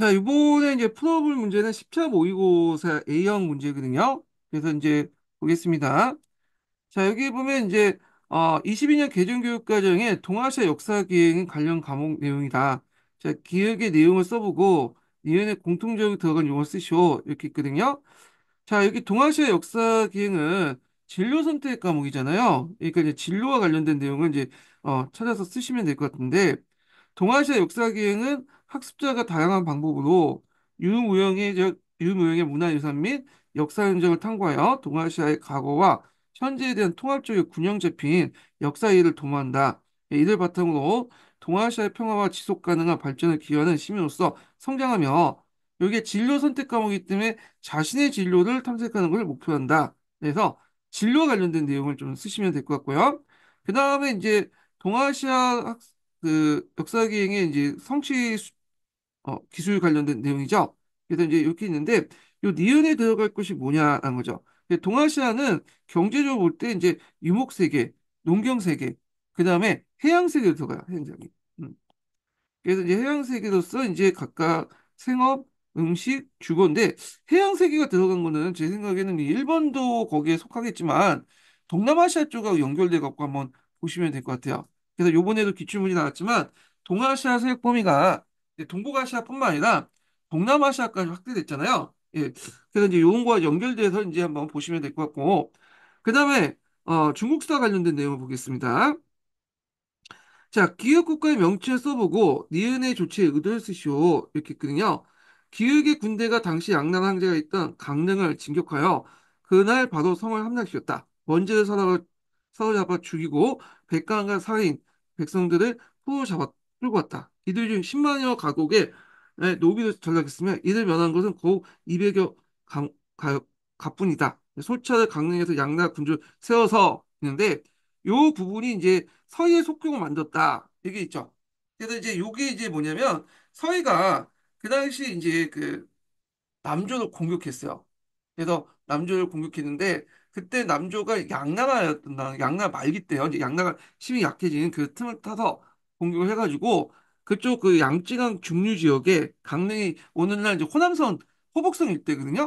자, 이번에 이제 풀어볼 문제는 10차 모의고사 A형 문제거든요. 그래서 이제 보겠습니다. 자, 여기 보면 이제 어, 22년 개정교육과정에 동아시아 역사 기행 관련 과목 내용이다. 자, 기획의 내용을 써보고 니은의 공통적으로 들어간 용어 쓰시오. 이렇게 있거든요. 자, 여기 동아시아 역사 기행은 진로 선택 과목이잖아요. 그러니까 이제 진로와 관련된 내용을 이제 어, 찾아서 쓰시면 될 것 같은데 동아시아 역사 기행은 학습자가 다양한 방법으로 유무형의 유무형의 문화유산 및 역사 현장을 탐구하여 동아시아의 과거와 현재에 대한 통합적인 균형 잡힌 역사 이해를 도모한다. 예, 이를 바탕으로 동아시아의 평화와 지속 가능한 발전을 기여하는 시민으로서 성장하며 여기에 진로 선택 과목이기 때문에 자신의 진로를 탐색하는 걸 목표한다. 그래서 진로 와 관련된 내용을 좀 쓰시면 될 것 같고요. 그 다음에 이제 동아시아 학, 그 역사기행의 이제 성취 어, 기술 관련된 내용이죠. 그래서 이제 이렇게 있는데 요 니은에 들어갈 것이 뭐냐라는 거죠. 동아시아는 경제적으로 볼 때 이제 유목 세계, 농경 세계, 그 다음에 해양 세계로 들어가요. 해양 세계. 음. 그래서 이제 해양 세계로서 이제 각각 생업, 음식, 주거인데 해양 세계가 들어간 거는 제 생각에는 일본도 거기에 속하겠지만 동남아시아 쪽하고 연결돼 갖고 한번 보시면 될 것 같아요. 그래서 요번에도 기출문이 나왔지만 동아시아 세역 범위가 예, 동북아시아뿐만 아니라 동남아시아까지 확대됐잖아요. 예. 그래서 이제 요원과 연결돼서 이제 한번 보시면 될 것 같고, 그 다음에 어, 중국사 관련된 내용을 보겠습니다. 자, 기획국가의 명칭을 써보고 니은의 조치에 의도를 쓰시오 이렇게 있거든요. 기획의 군대가 당시 양난 황제가 있던 강릉을 진격하여 그날 바로 성을 함락시켰다. 원제를 사로잡아 죽이고 백강과 사인 백성들을 후잡아 끌고 왔다. 이들 중 10만여 가곡에 노비로 전락했으며 이들 면한 것은 고국 200여 가, 가, 가뿐이다. 솔차를 강릉에서 양나 군주 세워서 있는데 요 부분이 이제 서희의 속국을 만들었다. 이게 있죠. 그래서 이제 요게 이제 뭐냐면 서희가 그 당시 이제 그 남조를 공격했어요. 그래서 남조를 공격했는데 그때 남조가 양나라였던 양나 말기 때요. 이제 양나가 힘이 약해지는그 틈을 타서 공격을 해가지고 그쪽 그 양쯔강 중류 지역에 강릉이 오늘날 이제 호남선 호북선 일대거든요.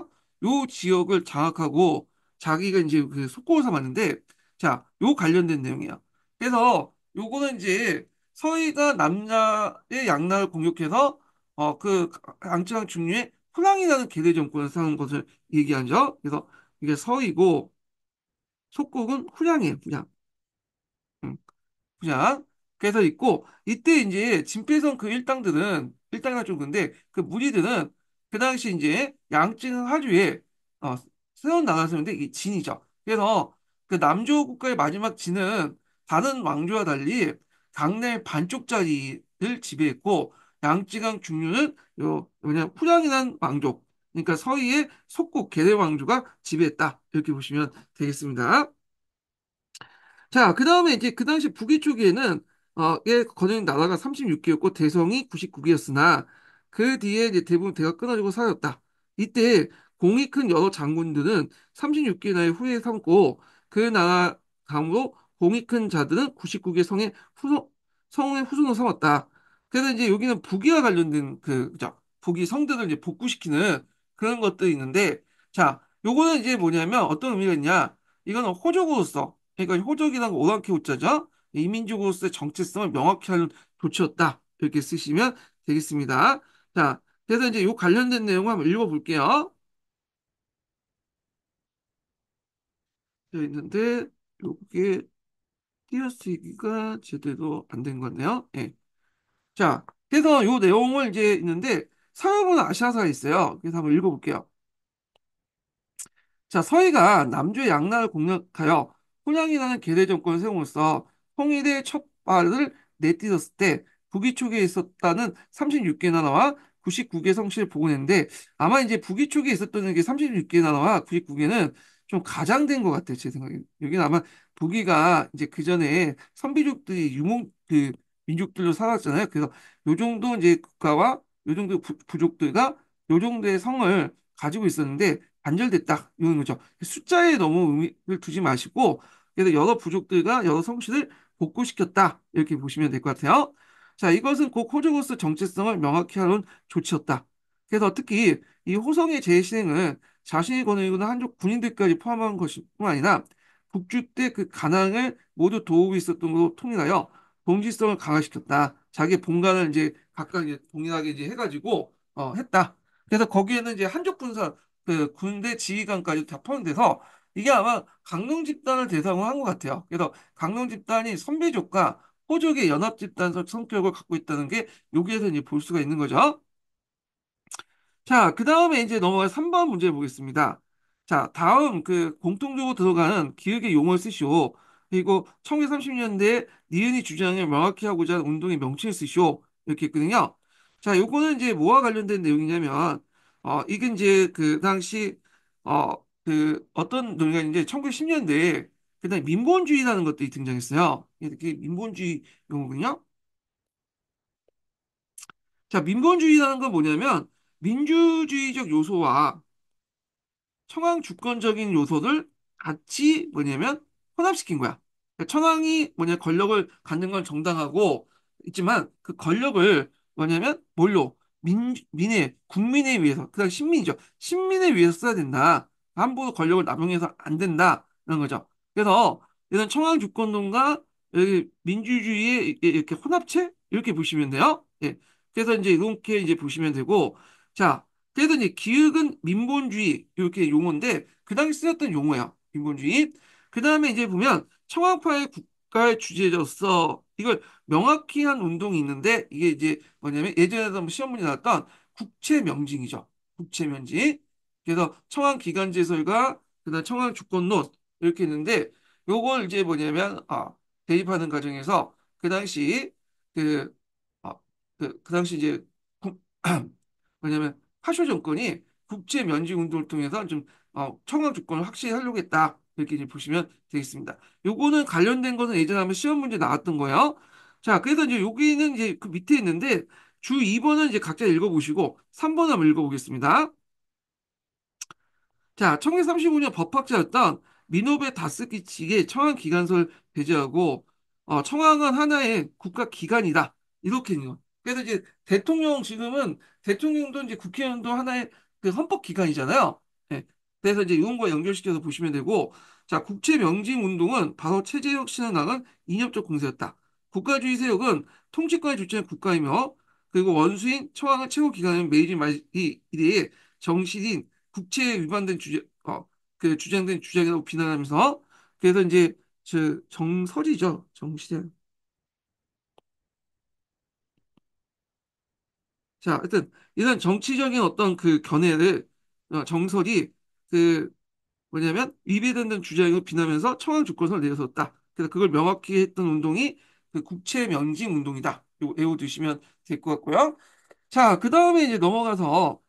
요 지역을 장악하고 자기가 이제 그 속국을 삼았는데 자, 요 관련된 내용이야. 그래서 요거는 이제 서희가 남자의 양나를 공격해서 어 그 양쯔강 중류에 호랑이라는 계대 정권을 세운 것을 얘기하죠. 그래서 이게 서이고 속국은 후량이에요. 후량. 음, 후량. 깨서 있고 이때 이제 진필성 그 일당들은 일당이나 좀 근데 그 무리들은 그 당시 이제 양쯔 하류에 어, 세운 나라였는데 이게 진이죠. 그래서 그 남조 국가의 마지막 진은 다른 왕조와 달리 당내 반쪽짜리를 지배했고 양쯔강 중류는 요 뭐냐 후량이란 왕족 그러니까 서희의 속국 계대 왕조가 지배했다 이렇게 보시면 되겠습니다. 자, 그 다음에 이제 그 당시 북위 쪽에는 어, 예, 거는 나라가 36개였고 대성이 99개였으나 그 뒤에 이제 대부분 대가 끊어지고 사라졌다. 이때 공이 큰 여러 장군들은 36개 나의 후예 삼고 그 나라 다음으로 공이 큰 자들은 99개 성의 후손, 성의 후손으로 삼았다. 그래서 이제 여기는 북위와 관련된 그, 그죠? 북위 성들을 이제 복구시키는 그런 것들이 있는데 자, 요거는 이제 뭐냐면 어떤 의미가 있냐? 이건 호적으로서 그러니까 호적이란 건 오랑캐 호자죠. 이민주구로서의 정체성을 명확히 하는 조치였다. 이렇게 쓰시면 되겠습니다. 자, 그래서 이제 이 관련된 내용 을 한번 읽어볼게요. 되어 있는데, 요게 띄어쓰기가 제대로 안된 건데요. 예. 자, 그래서 요 내용을 이제 있는데, 상업은 아시아사가 있어요. 그래서 한번 읽어볼게요. 자, 서희가 남주의 양날를 공략하여 혼양이라는 계대 정권을 세우면서 통일의 첫 발을 내딛었을 때 북위 쪽에 있었다는 36개 나라와 99개 성씨를보원했는데 아마 이제 북위 쪽에 있었던 게 36개 나라와 99개는 좀 가장된 것 같아요 제 생각에는 여기는 아마 북위가 이제 그 전에 선비족들이 유목 그 민족들로 살았잖아요 그래서 요 정도 이제 국가와 요 정도 부, 부족들과 요 정도의 성을 가지고 있었는데 단절됐다 이런 거죠 숫자에 너무 의미를 두지 마시고 그래서 여러 부족들과 여러 성씨를 복구시켰다. 이렇게 보시면 될 것 같아요. 자, 이것은 곧호주고스 정체성을 명확히 하는 조치였다. 그래서 특히 이 호성의 재신행은 자신이 거느리는 한족 군인들까지 포함한 것뿐만 아니라 북주 때그 가난을 모두 도우고 있었던 것으로 통일하여 동지성을 강화시켰다. 자기 본관을 이제 각각 이제 동일하게 이제 해가지고 어, 했다. 그래서 거기에는 이제 한족 군사 그 군대 지휘관까지 다 포함돼서 이게 아마 강농 집단을 대상으로 한 것 같아요. 그래서 강농 집단이 선비족과 호족의 연합 집단 성격을 갖고 있다는 게 여기에서 이제 볼 수가 있는 거죠. 자, 그 다음에 이제 넘어가 3번 문제 보겠습니다. 자, 다음 그 공통적으로 들어가는 기획의 용어를 쓰시오. 그리고 1930년대 니은이 주장을 명확히 하고자 하는 운동의 명칭을 쓰시오. 이렇게 있거든요. 자, 요거는 이제 뭐와 관련된 내용이냐면, 어, 이게 이제 그 당시, 어, 그 어떤 논의가 있는데 1910년대에 그다음에 민본주의라는 것들이 등장했어요. 이게 민본주의 용어군요. 자, 민본주의라는 건 뭐냐면 민주주의적 요소와 청왕 주권적인 요소를 같이 뭐냐면 혼합시킨 거야. 그러니까 청왕이 뭐냐 권력을 갖는 건 정당하고 있지만 그 권력을 뭐냐면 뭘로 민 민의 국민에 의해서 그다음 신민이죠. 신민에 의해서 써야 된다. 함부로 권력을 남용해서 안 된다는 거죠. 그래서 이런 청왕 주권론과 여기 민주주의의 이렇게 혼합체 이렇게 보시면 돼요. 예. 그래서 이제 이렇게 이제 보시면 되고 자 그래서 이제 기획은 민본주의 이렇게 용어인데 그 당시 쓰였던 용어예요. 민본주의. 그 다음에 이제 보면 청왕파의 국가의 주제로서 이걸 명확히 한 운동이 있는데 이게 이제 뭐냐면 예전에도 시험문제 나왔던 국채명징이죠. 국채명징. 그래서 청항 기간제설과 그다음 청항 조건론 이렇게 있는데 요걸 이제 뭐냐면 아 대입하는 과정에서 그 당시 그, 아, 그, 그 당시 이제 뭐냐면 파쇼 정권이 국제 면직 운동을 통해서 좀 어, 청강 조건을 확실히 하려고 했다. 이렇게 이제 보시면 되겠습니다. 요거는 관련된 것은 예전에 한번 시험 문제 나왔던 거예요. 자, 그래서 이제 여기는 이제 그 밑에 있는데 주 2번은 이제 각자 읽어보시고 3번 한번 읽어보겠습니다. 자, 1935년 법학자였던 미노베 다스키치의 청항 기관설 배제하고 어, 청항은 하나의 국가 기관이다. 이렇게요. 해 그래서 이제 대통령 지금은 대통령도 이제 국회의원도 하나의 그 헌법 기관이잖아요. 예. 그래서 이제 이건과 연결시켜서 보시면 되고 자, 국채 명진 운동은 바로 체제혁 신흥나은 이념적 공세였다. 국가주의 세력은 통치권의 주체는 국가이며 그리고 원수인 청항은 최고 기관인 메이지 마이 이래의 정신인 국채에 위반된 주제 어, 그 주장된 주장이라고 비난하면서 그래서 이제 저 정설이죠. 정시장 자, 하여튼 이런 정치적인 어떤 그 견해를 어, 정설이 그 뭐냐면 위배된는 주장이고 비난하면서 청원 주권선을 내려섰다. 그래서 그걸 명확히 했던 운동이 그 국채 면직 운동이다. 이거 외워두시면 될 것 같고요. 자, 그 다음에 이제 넘어가서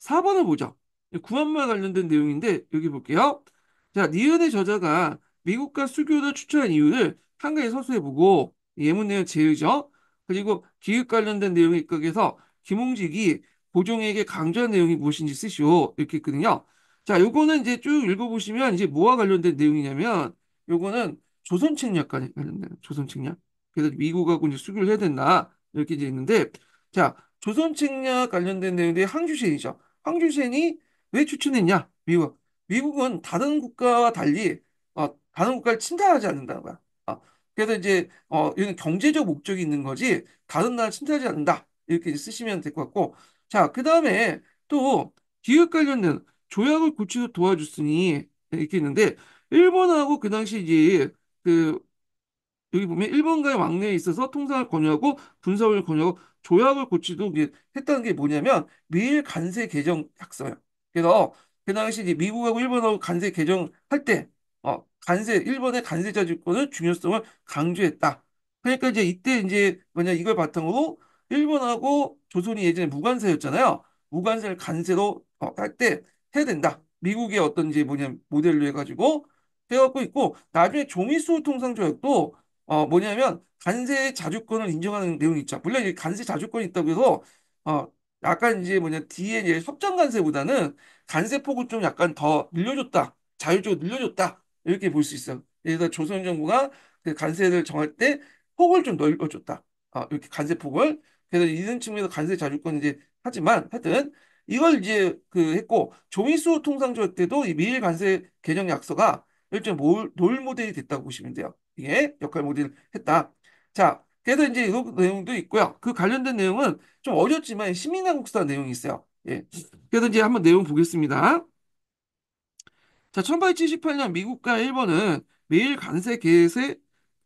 4번을 보죠. 구한말 관련된 내용인데 여기 볼게요. 자, 니은의 저자가 미국과 수교를 추천한 이유를 한가에 서술해보고 예문 내용 제외죠. 그리고 기획 관련된 내용의 입각에서 김홍직이 보종에게 강조한 내용이 무엇인지 쓰시오 이렇게 있거든요. 자, 요거는 이제 쭉 읽어보시면 이제 뭐와 관련된 내용이냐면 요거는 조선 책략과 관련된 조선 책략. 그래서 미국하고 이제 수교를 해야 된다 이렇게 이제 있는데 자, 조선 책략 관련된 내용인데 항주실이죠. 황주생이 왜 추천했냐? 미국. 미국은 다른 국가와 달리 어, 다른 국가를 침탈하지 않는다는 거야. 어, 그래서 이제 어, 이건 경제적 목적이 있는 거지 다른 나라 침탈하지 않는다. 이렇게 쓰시면 될 것 같고 자, 그 다음에 또 기획 관련된 조약을 고치고 도와줬으니 이렇게 있는데 일본하고 그 당시 이제 그 여기 보면 일본과의 왕래에 있어서 통상을 권유하고 분석을 권유하고 조약을 고치도 했다는 게 뭐냐면 미일 간세 개정 약서예요. 그래서 그 당시 이제 미국하고 일본하고 간세 개정할 때 어, 간세 일본의 간세 자주권의 중요성을 강조했다. 그러니까 이제 이때 이제 뭐냐 이걸 바탕으로 일본하고 조선이 예전에 무관세였잖아요. 무관세를 간세로 어, 할때 해야 된다. 미국의 어떤 이제 뭐냐 모델로 해가지고 해갖고 있고 나중에 종이수 통상조약도 어, 뭐냐면 간세 자주권을 인정하는 내용이 있죠. 물론 이 간세 자주권이 있다고 해서 어, 약간 이제 뭐냐 뒤에 이제 협정 간세보다는 간세 폭을 좀 약간 더 늘려줬다. 자율적으로 늘려줬다. 이렇게 볼 수 있어요. 그래서 조선 정부가 그 간세를 정할 때 폭을 좀 넓어줬다. 어, 이렇게 간세 폭을. 그래서 이런 측면에서 간세 자주권 이제 하지만 하여튼 이걸 이제 그 했고 조미수 통상조약 때도 이 미일 간세 개정 약서가 일종의 몰, 롤 모델이 됐다고 보시면 돼요. 예, 역할 모델 했다. 자, 그래서 이제 이 내용도 있고요. 그 관련된 내용은 좀 어렵지만 시민한국사 내용이 있어요. 예. 그래서 이제 한번 내용 보겠습니다. 자, 1878년 미국과 일본은 매일 간세 개세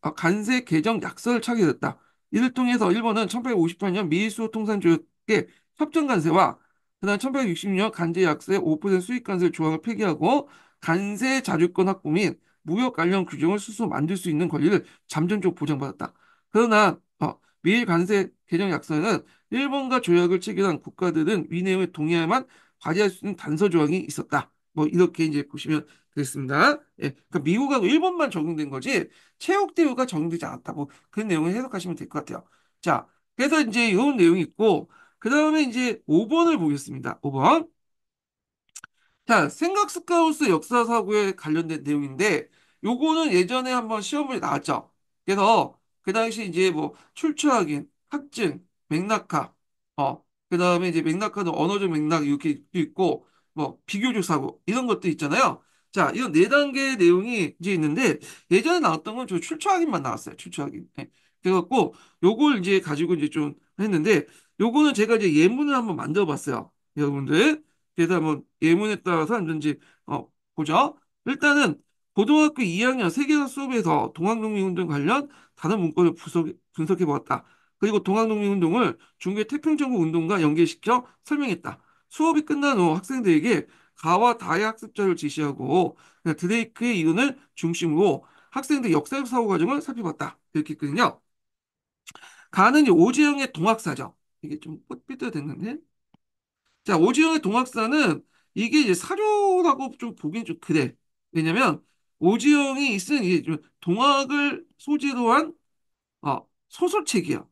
아, 어, 간세 개정 약서를 차결됐다 이를 통해서 일본은 1858년 미일 수호 통산 조약의 협정 간세와 그다음 1860년 간제 약세 5% 수익 간세 조항을 폐기하고 간세 자주권 확보 및 무역 관련 규정을 스스로 만들 수 있는 권리를 잠정적 보장받았다. 그러나 어, 미일 관세 개정 약서에는 일본과 조약을 체결한 국가들은 위내용에 동의해야만 과제할 수 있는 단서 조항이 있었다. 뭐 이렇게 이제 보시면 되겠습니다. 예, 그러니까 미국하고 일본만 적용된 거지 체육 대우가 적용되지 않았다. 뭐 그런 내용을 해석하시면 될 것 같아요. 자, 그래서 이제 이런 내용이 있고 그 다음에 이제 5번을 보겠습니다. 5번. 생각 스카우스 역사 사고에 관련된 내용인데 요거는 예전에 한번 시험을 나왔죠. 그래서 그 당시 이제 뭐 출처확인, 학증, 맥락화, 어, 그 다음에 이제 맥락화는 언어적 맥락 이렇게 있고 뭐 비교적 사고 이런 것도 있잖아요. 자, 이런 네 단계의 내용이 이제 있는데 예전에 나왔던 건 저 출처확인만 나왔어요. 출처확인. 네. 그래갖고 요걸 이제 가지고 이제 좀 했는데 요거는 제가 이제 예문을 한번 만들어봤어요. 여러분들. 게다 뭐 예문에 따라서 안전지 어, 보죠. 일단은 고등학교 2학년 세계사 수업에서 동학농민운동 관련 다른 문건을 분석해 보았다. 그리고 동학농민운동을 중국의 태평천국 운동과 연계시켜 설명했다. 수업이 끝난 후 학생들에게 가와 다의 학습자를 제시하고 드레이크의 이론을 중심으로 학생들 역사 사고 과정을 살펴봤다. 이렇게 했거든요. 가는 오지영의 동학사죠. 이게 좀삐뚤어됐는데 자, 오지영의 동학사는 이게 이제 사료라고 좀 보기엔 좀 그래. 왜냐면 오지영이 쓴 이게 좀 동학을 소재로 한 어, 소설책이야.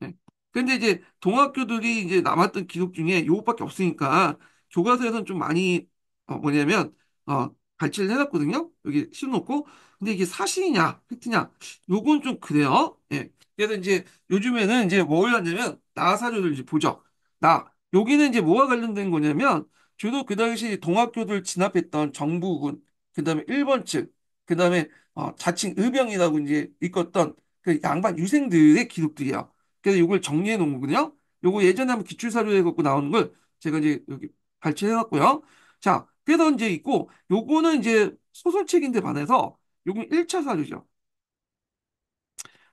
네. 근데 이제 동학교들이 이제 남았던 기록 중에 요것밖에 없으니까 교과서에서는 좀 많이 어, 뭐냐면 어, 발췌를 해놨거든요. 여기 실어놓고. 근데 이게 사실이냐, 팩트냐, 요건 좀 그래요. 예. 그래서 이제 요즘에는 이제 뭘 하냐면, 나 사료를 이제 보죠. 나, 여기는 이제 뭐가 관련된 거냐면 주로 그 당시 동학교를 진압했던 정부군, 그 다음에 일본 측, 그 다음에 어, 자칭 의병이라고 이제 일컫던 그 양반 유생들의 기록들이에요 그래서 이걸 정리해 놓은 거거든요. 요거 예전에 한번 기출사료에 갖고 나오는 걸 제가 이제 여기 발췌해 놨고요. 자, 그래서 이제 있고, 요거는 이제 소설책인데 반해서 요건 1차 사료죠.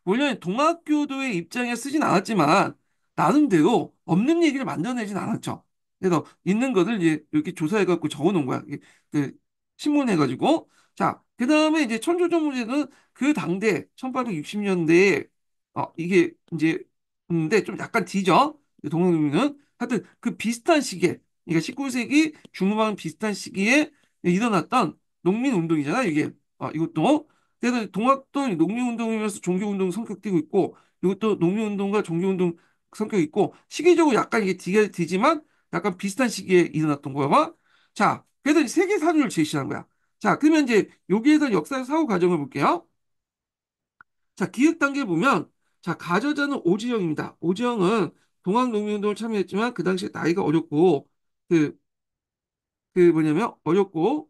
물론 동학교도의 입장에 쓰진 않았지만 나름대로 없는 얘기를 만들어내진 않았죠. 그래서 있는 것을 이제 이렇게 조사해갖고 적어놓은 거야. 그 신문해가지고 자, 그 다음에 이제 천조정 문제는 그 당대 1860년대에 어, 이게 이제 근데 좀 약간 뒤죠. 동성애는 하여튼 그 비슷한 시기에 그러니까 19세기 중후반 비슷한 시기에 일어났던 농민운동이잖아 이게 어, 이것도 그래서 동학도 농민운동이면서 종교운동 성격 띠고 있고 이것도 농민운동과 종교운동 성격이 있고 시기적으로 약간 이게 뒤게 되지만 약간 비슷한 시기에 일어났던 거야. 자, 그래서 세계 사유를 제시하는 거야. 자, 그러면 이제 여기에 서 역사 사후 과정을 볼게요. 자, 기획 단계 보면 자, 가져자는 오지영입니다. 오지영은 동학농민운동을 참여했지만 그 당시에 나이가 어렸고 그, 그 뭐냐면 어렸고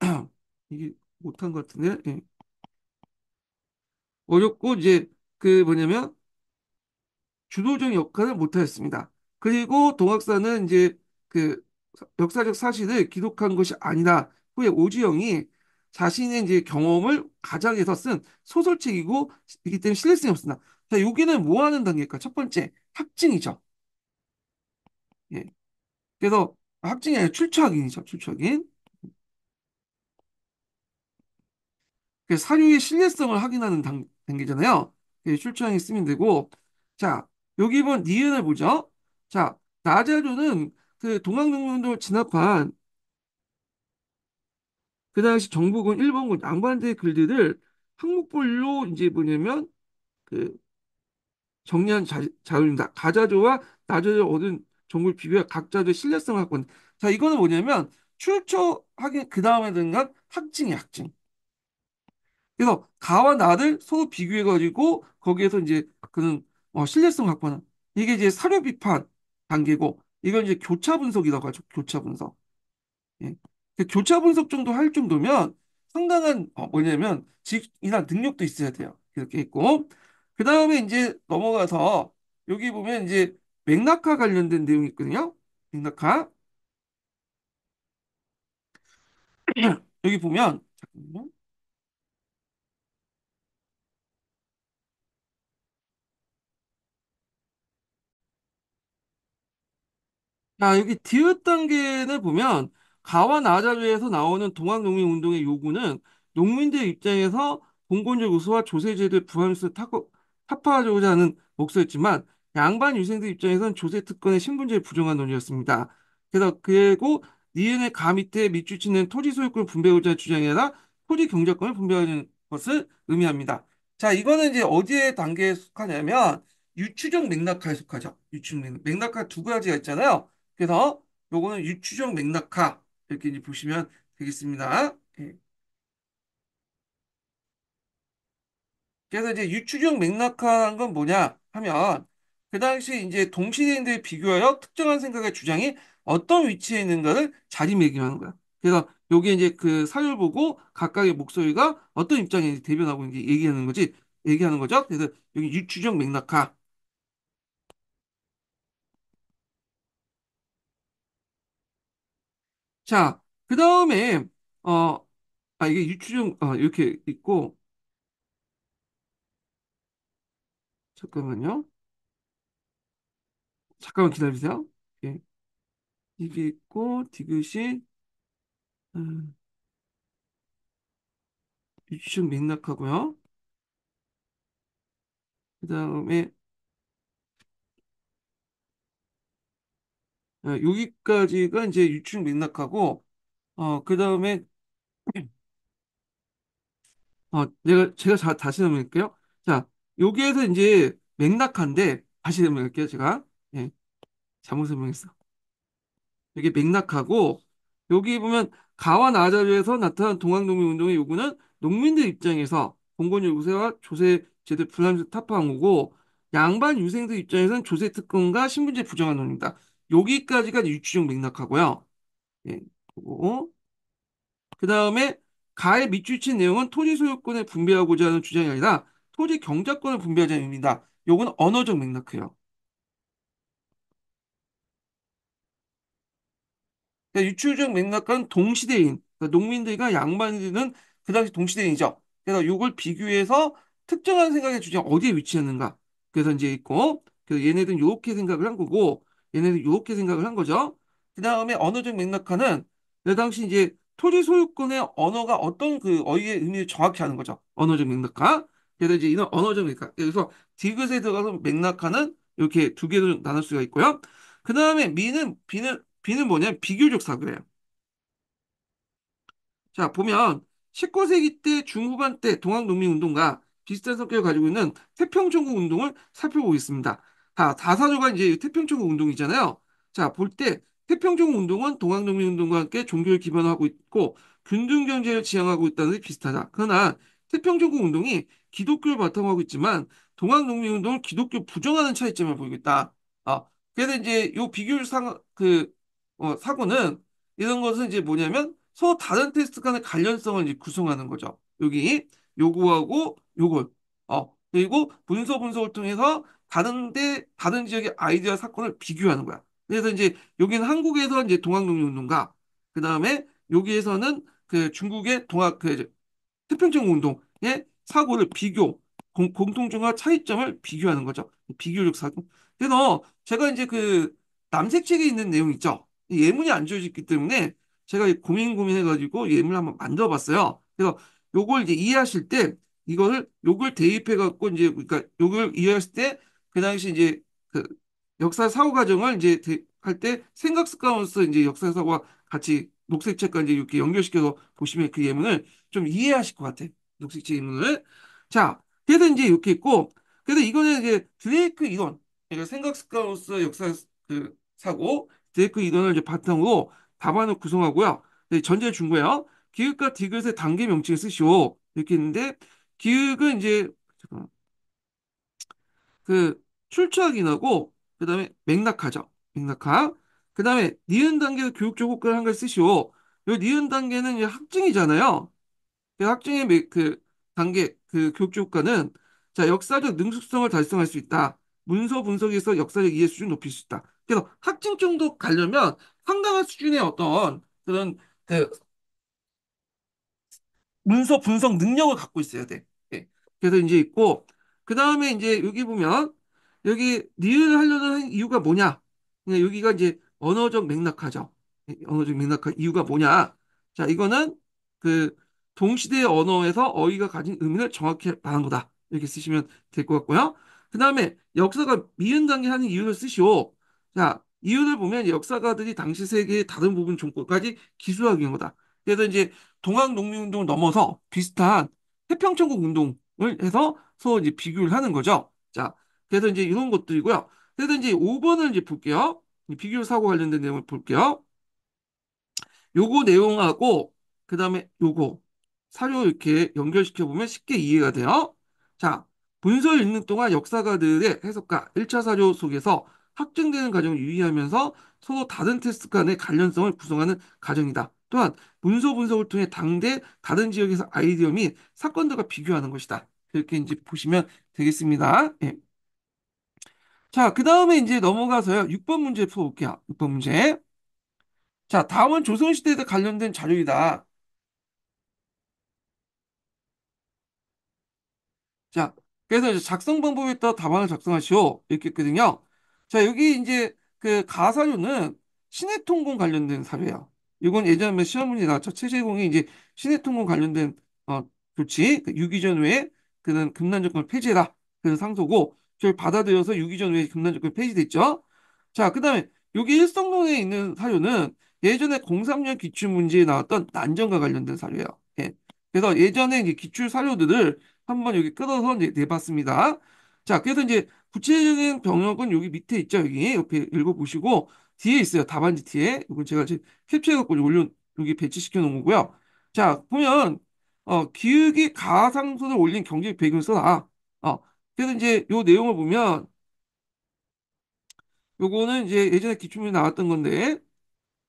이게 못한 것 같은데 예. 어렵고 이제 그 뭐냐면 주도적 인 역할을 못하였습니다. 그리고 동학사는 이제 그 역사적 사실을 기록한 것이 아니라 후에 오지영이 자신의 이제 경험을 가장해서 쓴 소설책이고 이기 때문에 신뢰성이 없습니다. 자, 여기는 뭐 하는 단계일까? 첫 번째, 합증이죠. 예. 그래서 합증이 아니라 출처확인이죠. 출처확인. 그 사료의 신뢰성을 확인하는 단, 계잖아요 예, 출처확인 쓰면 되고 자, 여기 이번 니은을 보죠. 자, 나자조는그동학농민운동을 진압한 그 당시 정부군 일본군 양반들의 글들을 항목별로 이제 뭐냐면 그 정리한 자, 자료입니다. 가자조와 나자조 얻은 정보를 비교해 각자조의 신뢰성을 갖고 한는 자, 이거는 뭐냐면 출처하기 그 다음에 든건 학증이 학증. 그래서 가와 나를 서로 비교해가지고 거기에서 이제 그는 어, 신뢰성 확보는 이게 이제 사료 비판 단계고 이건 이제 교차 분석이라고 하죠. 교차 분석. 예. 그 교차 분석 정도 할 정도면 상당한 어, 뭐냐면 직이나 능력도 있어야 돼요. 이렇게 있고 그 다음에 이제 넘어가서 여기 보면 이제 맥락화 관련된 내용이 있거든요. 맥락화 여기 보면 잠깐만 자, 여기 디귿 단계를 보면 가와 나자주에서 나오는 동학농민운동의 요구는 농민들 입장에서 봉건제우수와조세제를부활수를 타고, 타파하고자 하는 목소였지만 양반 유생들 입장에선 조세 특권의 신분제를 부정한 논의였습니다. 그래서 그리고 니은의 가 밑에 밑줄치는 토지 소유권 분배우자 주장이 아니라 토지 경제권을 분배하는 것을 의미합니다. 자, 이거는 이제 어디에 단계에 속하냐면 유추적 맥락화에 속하죠. 유추적 맥락. 맥락화 두 가지가 있잖아요. 그래서 요거는 유추적 맥락화 이렇게 이제 보시면 되겠습니다. 예. 그래서 이제 유추적 맥락화란 건 뭐냐 하면 그 당시 이제 동시대인들 비교하여 특정한 생각의 주장이 어떤 위치에 있는가를 자리매김하는 거야. 그래서 요게 이제 그 사유를 보고 각각의 목소리가 어떤 입장에 대변하고 이제 얘기하는 거지, 얘기하는 거죠. 그래서 여기 유추적 맥락화 자, 그 다음에, 어, 아, 이게 유추정, 아, 어, 이렇게 있고, 잠깐만요. 잠깐만 기다리세요. 예. 이게 있고, 디귿이, 음, 유추정 맥락하고요. 그 다음에, 예, 여기까지가 이제 유축 맥락하고 어그 다음에 어 내가 제가 자, 다시 넘어갈게요. 자 여기에서 이제 맥락한데 다시 넘어갈게요. 제가 예, 잘못 설명했어. 여기 맥락하고 여기 보면 가와 나자주에서 나타난 동학농민운동의 요구는 농민들 입장에서 봉건 요구세와 조세 제도 불안정 타파한 거고 양반 유생들 입장에서는 조세 특권과 신분제 부정한 논입니다. 여기까지가 유추적 맥락하고요. 예, 그 다음에 가해 밑줄친 내용은 토지 소유권을 분배하고자 하는 주장이 아니라 토지 경작권을 분배하자는 의미입니다. 요건 언어적 맥락이에요. 유출적 그러니까 맥락과는 동시대인, 그러니까 농민들과 양반들은 그 당시 동시대인이죠. 그래서 이걸 비교해서 특정한 생각의 주장이 어디에 위치했는가. 그래서 이제 있고, 그래서 얘네들은 이렇게 생각을 한 거고, 얘네는 이렇게 생각을 한 거죠. 그 다음에 언어적 맥락화는 그 당시 이제 토지 소유권의 언어가 어떤 그 어휘의 의미를 정확히 하는 거죠. 언어적 맥락화. 그래서 이제 이런 언어적 맥락. 그래서 디귿에 들어가서 맥락화는 이렇게 두 개로 나눌 수가 있고요. 그 다음에 미는 비는 비는 뭐냐 비교적 사고예요. 자 보면 19세기 때 중후반 때 동학농민운동과 비슷한 성격을 가지고 있는 태평천국 운동을 살펴보겠습니다. 자, 다사조가 이제 태평천국 운동이잖아요. 자, 볼 때 태평천국 운동은 동학농민운동과 함께 종교를 기반으 하고 있고 균등경제를 지향하고 있다는 데 비슷하다. 그러나 태평천국 운동이 기독교를 바탕으로 하고 있지만 동학농민운동을 기독교 부정하는 차이점을 보이겠다 아, 어, 그래서 이제 요 비교상 그 어, 사고는 이런 것은 이제 뭐냐면 서로 다른 테스트 간의 관련성을 이제 구성하는 거죠. 여기 요구하고 요걸 어 그리고 분석 분석을 통해서 다른데 다른 지역의 아이디어 사건을 비교하는 거야. 그래서 이제 여기는 한국에서 이제 동학농민운동가 그 다음에 여기에서는 그 중국의 동학 그 태평양 운동의 사고를 비교 공, 공통점과 차이점을 비교하는 거죠. 비교적 사고. 그래서 제가 이제 그 남색 책에 있는 내용 있죠. 예문이 안지어졌기 때문에 제가 고민 고민해가지고 예문을 한번 만들어봤어요. 그래서 요걸 이제 이해하실 때 이거를 요걸 대입해갖고 이제 그러니까 요걸 이해하실 때그 당시 이제 그 역사 사고 과정을 이제 할 때 생각 스카운스 이제 역사 사고와 같이 녹색 책과 이제 이렇게 연결시켜서 보시면 그 예문을 좀 이해하실 것 같아요. 녹색 책 예문을. 자, 그래서 이제 이렇게 있고, 그래서 이거는 이제 드레이크 이론, 그러니까 생각 습관으로서 역사 그 사고, 드레이크 이론을 이제 바탕으로 답안을 구성하고요. 네, 전제 를 준거예요 기획과 디귿의 단계 명칭을 쓰시오. 이렇게 했는데, 기획은 이제, 잠깐만. 그, 출처확인하고 그 다음에 맥락하죠. 맥락하. 그 다음에 니은 단계로 교육적 효과를 한 걸 쓰시오. 요 니은 단계는 학증이잖아요. 그 학증의 그 단계 그 교육적 효과는 자 역사적 능숙성을 달성할 수 있다. 문서 분석에서 역사적 이해 수준 높일 수 있다. 그래서 학증 정도 가려면 상당한 수준의 어떤 그런 그 문서 분석 능력을 갖고 있어야 돼. 예. 그래서 이제 있고 그 다음에 이제 여기 보면 여기 니을 하려는 이유가 뭐냐? 그러니까 여기가 이제 언어적 맥락하죠. 언어적 맥락한 이유가 뭐냐? 자, 이거는 그 동시대의 언어에서 어휘가 가진 의미를 정확히 말한 거다. 이렇게 쓰시면 될 것 같고요. 그 다음에 역사가 미은당계 하는 이유를 쓰시오. 자, 이유를 보면 역사가들이 당시 세계의 다른 부분 종국까지 기술하기 위한 거다. 그래서 이제 동학 농민운동을 넘어서 비슷한 태평천국 운동을 해서 서로 이제 비교를 하는 거죠. 자, 그래서 이제 이런 것들이고요. 그래서 이제 5번을 이제 볼게요. 비교 사고 관련된 내용을 볼게요. 요거 내용하고 그 다음에 요거 사료 이렇게 연결시켜 보면 쉽게 이해가 돼요. 자, 문서 읽는 동안 역사가들의 해석과 1차 사료 속에서 확증되는 과정을 유의하면서 서로 다른 테스트 간의 관련성을 구성하는 과정이다. 또한 문서 분석을 통해 당대 다른 지역에서 아이디어 및 사건들과 비교하는 것이다. 이렇게 이제 보시면 되겠습니다. 예. 자, 그 다음에 이제 넘어가서요. 6번 문제 풀어볼게요. 6번 문제. 자, 다음은 조선시대에 관련된 자료이다. 자, 그래서 이제 작성 방법에 따라 답안을 작성하시오. 이렇게 했거든요. 자, 여기 이제 그 가사료는 시내통공 관련된 사료예요. 이건 예전에 시험 문제 나왔죠. 최재공이 이제 시내통공 관련된 어, 조치, 그 유기전 외에 그는 금난 조건을 폐지해라. 그래서 상소고, 저희 받아들여서 유기전 외 금단조건 그 폐지됐죠. 자, 그 다음에 여기 일성론에 있는 사료는 예전에 03년 기출 문제에 나왔던 난전과 관련된 사료예요. 예. 그래서 예전에 이제 기출 사료들을 한번 여기 끊어서 이제 내봤습니다. 자, 그래서 이제 구체적인 병역은 여기 밑에 있죠. 여기 옆에 읽어보시고 뒤에 있어요. 답안지 뒤에. 이건 제가 지금 캡처해갖고 올려 여기 배치시켜 놓은 거고요. 자, 보면 어, 기육이 가상선을 올린 경제 배경을 써라. 그래서 이제 요 내용을 보면 요거는 이제 예전에 기출문제 나왔던 건데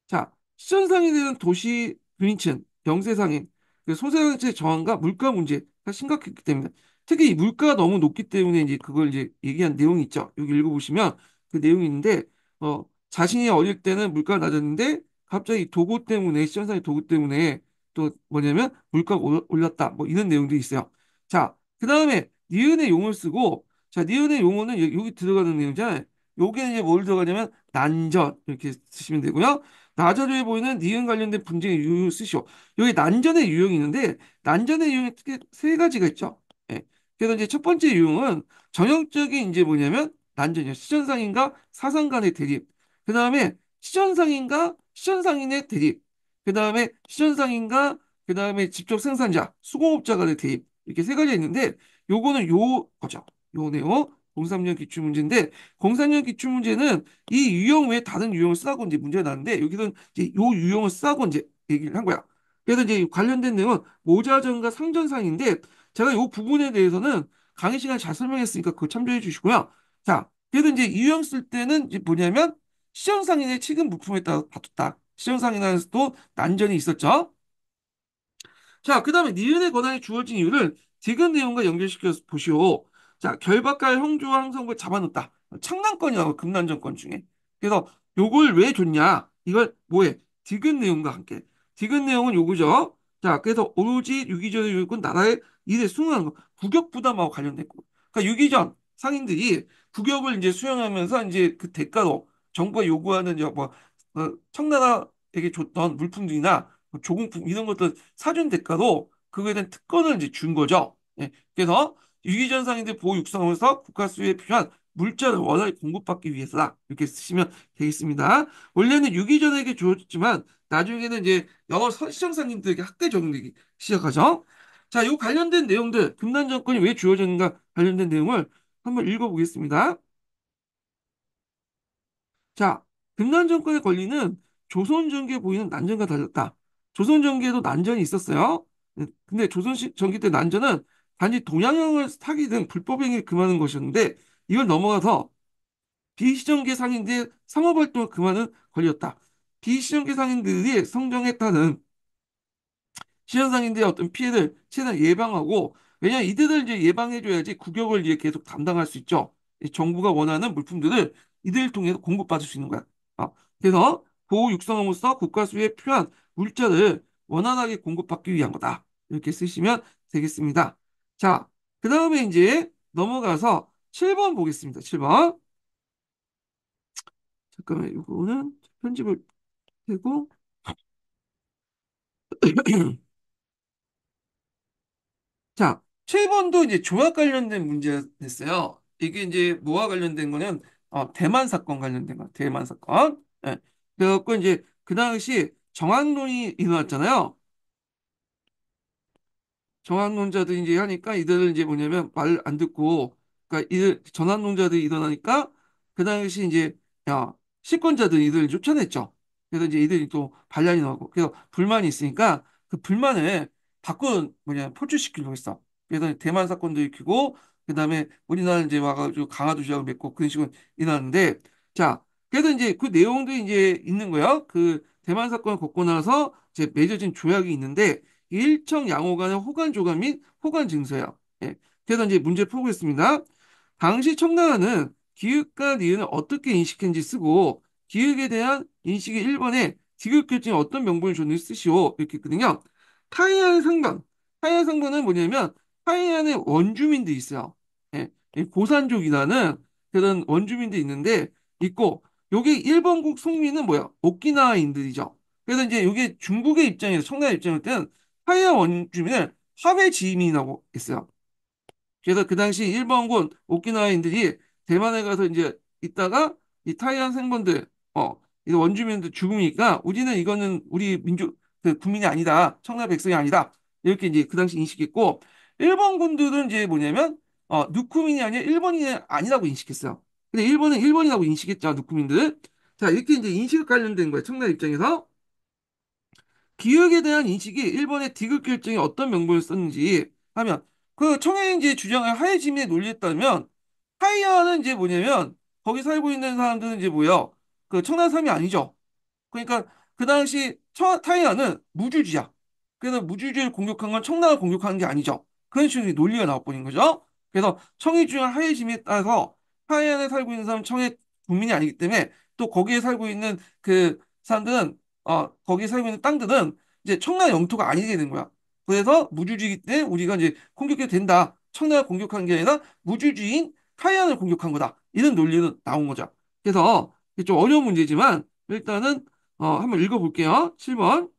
자시현상에 대한 도시 분인층, 경세상인 그 소상인의 저항과 물가 문제가 심각했기 때문에 특히 이 물가가 너무 높기 때문에 이제 그걸 이제 얘기한 내용이 있죠. 여기 읽어보시면 그 내용이 있는데 어 자신이 어릴 때는 물가가 낮았는데 갑자기 도구 때문에 시현상의 도구 때문에 또 뭐냐면 물가가 올랐다 뭐 이런 내용도 있어요. 자, 그 다음에 니은의 용을 쓰고 자 니은의 용어는 여기 들어가는 내용이잖아요. 요게 이제 뭘 들어가냐면 난전 이렇게 쓰시면 되고요. 나절에 보이는 니은 관련된 분쟁의 유형 을 쓰시오. 여기 난전의 유형이 있는데 난전의 유형이 특히 세 가지가 있죠. 예. 그래서 이제 첫 번째 유형은 전형적인 이제 뭐냐면 난전이요 시전상인과 사상 간의 대립. 그 다음에 시전상인과 시전상인의 대립. 그 다음에 시전상인과 그 다음에 직접 생산자, 수공업자 간의 대립. 이렇게 세 가지가 있는데 요거는 요 거죠. 요 내용. 03년 기출문제인데 03년 기출문제는 이 유형 외에 다른 유형을 쓰라고 이제 문제가 나는데 여기는 이제 요 유형을 쓰라고 이제 얘기를 한 거야. 그래서 이제 관련된 내용은 모자전과 상전상인데 제가 요 부분에 대해서는 강의 시간에 잘 설명했으니까 그거 참조해 주시고요. 자, 그래서 이제 유형 쓸 때는 이제 뭐냐면 시정상인의 최근 물품에 따라 다퉜다. 시정상인에서도 난전이 있었죠. 자, 그 다음에 니은의 권한이 주어진 이유를 지금 내용과 연결시켜서 보시오. 자, 결박할 형조와 항성부 잡아놓다. 창난권이라고금난정권 중에. 그래서 요걸 왜 줬냐? 이걸 뭐해? 디귿 내용과 함께. 디귿 내용은 요거죠. 자, 그래서 오로지 유기전의 요건 나라의 일에 수응하는 거. 국역 부담하고 관련됐고. 그러니까 유기전 상인들이 국역을 이제 수용하면서 이제 그 대가로 정부가 요구하는 뭐 어, 청나라에게 줬던 물품들이나 뭐 조공품 이런 것들 사준 대가로 그거에 대한 특권을 이제 준 거죠. 예, 그래서 유기전상인데 보호 육성하면서 국가 수요에 필요한 물자를 원활히 공급받기 위해서다. 이렇게 쓰시면 되겠습니다. 원래는 유기전에게 주어졌지만 나중에는 이제 영어 시청사님들에게 학대 적용되기 시작하죠. 자, 요 관련된 내용들, 금난 정권이 왜 주어졌는가 관련된 내용을 한번 읽어보겠습니다. 자, 금난 정권의 권리는 조선 전기에 보이는 난전과 달랐다. 조선 전기에도 난전이 있었어요. 네, 근데 조선 전기 때 난전은 단지 동양형을 사기등 불법행위를 금하는 것이었는데 이걸 넘어가서 비시정계 상인들의 상업활동을 금하는 권리였다. 비시정계 상인들이 성정에 따른 시현상인들의 어떤 피해를 최대한 예방하고 왜냐 하면 이들을 이제 예방해줘야지 국격을 이제 계속 담당할 수 있죠. 정부가 원하는 물품들을 이들을 통해서 공급받을 수 있는 거야. 어. 그래서 보호 육성함으로써 국가 수에 필요한 물자를 원활하게 공급받기 위한 거다. 이렇게 쓰시면 되겠습니다. 자, 그 다음에 이제 넘어가서 7번 보겠습니다. 7번. 잠깐만, 이거는 편집을 되고. 자, 7번도 이제 조약 관련된 문제였어요. 이게 이제 뭐와 관련된 거는 어, 대만 사건 관련된 거, 대만 사건. 예. 그래갖고 이제 그 당시 정황론이 일어났잖아요. 정한론자들이 이제 하니까 이들은 이제 뭐냐면 말 안 듣고 그러니까 이들 전환론자들이 일어나니까 그 당시 이제 야시권자들이 이들을 쫓아냈죠. 그래서 이제 이들이 또 반란이 나고 그래서 불만이 있으니까 그 불만을 바꾼 뭐냐 포출시키려고 했어. 그래서 대만 사건도 일으키고 그 다음에 우리나라 이제 와가지고 강화도 조약을 맺고 그런 식으로 일어났는데 자 그래서 이제 그 내용도 이제 있는 거예요. 그 대만 사건을 걷고 나서 이제 맺어진 조약이 있는데 일청 양호 간의 호간 조감 및 호간 증서요 예. 그래서 이제 문제 풀고있습니다 당시 청나라는 기획과 니은을 어떻게 인식했는지 쓰고 기획에 대한 인식이 1번에 기획 결정에 어떤 명분을 줬는지 쓰시오 이렇게 했거든요. 타이안 상변. 타이안 상변은 뭐냐면 타이안의 원주민들이 있어요. 예. 고산족이라는 그런 원주민들이 있는데 있고 여기 일본국 속민은 뭐야? 오키나와인들이죠. 그래서 이제 요게 중국의 입장에서 청나라 입장일 때는 파이어 원주민을 하웨 지민이라고 했어요. 그래서 그 당시 일본군 오키나와인들이 대만에 가서 이제 있다가 이 타이완 생본들 어이 원주민들 죽으니까 우리는 이거는 우리 민족 그 국민이 아니다 청나 라 백성이 아니다 이렇게 이제 그 당시 인식했고 일본군들은 이제 뭐냐면 어 누쿠민이 아니라 일본인이 아니라고 인식했어요. 근데 일본은 일본이라고 인식했죠 누쿠민들. 자 이렇게 이제 인식 관련된 거예요 청나 라 입장에서. 기역에 대한 인식이 일본의 디귿 결정에 어떤 명분을 썼는지 하면 그 청해인 지의 주장을 하해 지민의 논리에 따르면 하이어는 이제 뭐냐면 거기 살고 있는 사람들은 이제 뭐예요그 청나라 사람이 아니죠. 그러니까 그 당시 처, 타이어는 무주주야. 그래서 무주주를 공격한 건 청나라 공격하는 게 아니죠. 그런 식으로 논리가 나와버린 거죠. 그래서 청의 주장 하해 지민에 따라서 하이안에 살고 있는 사람은 청해 국민이 아니기 때문에 또 거기에 살고 있는 그 사람들은 어, 거기 살고 있는 땅들은 이제 청나라 영토가 아니게 된 거야. 그래서 무주주의 때 우리가 이제 공격해도 된다. 청나라 공격한 게 아니라 무주주의인 카이안을 공격한 거다. 이런 논리는 나온 거죠. 그래서 좀 어려운 문제지만 일단은 어, 한번 읽어볼게요. 7번.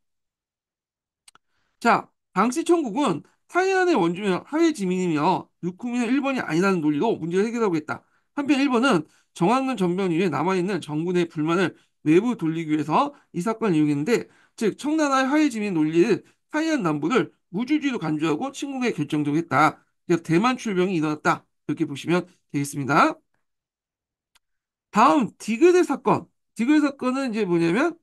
자, 당시 청국은 타이란의 원주며 하위 지민이며 루쿠민는 1번이 아니라는 논리로 문제를 해결하고 있다. 한편 1번은 정황근 전변 위에 남아있는 정군의 불만을 외부 돌리기 위해서 이 사건을 이용했는데 즉 청나라의 화해지민 논리를 하이한 남부를 무주주의로 간주하고 침공에 결정적으로 했다. 그래서 대만 출병이 일어났다. 이렇게 보시면 되겠습니다. 다음 디그의 사건. 디그의 사건은 이제 뭐냐면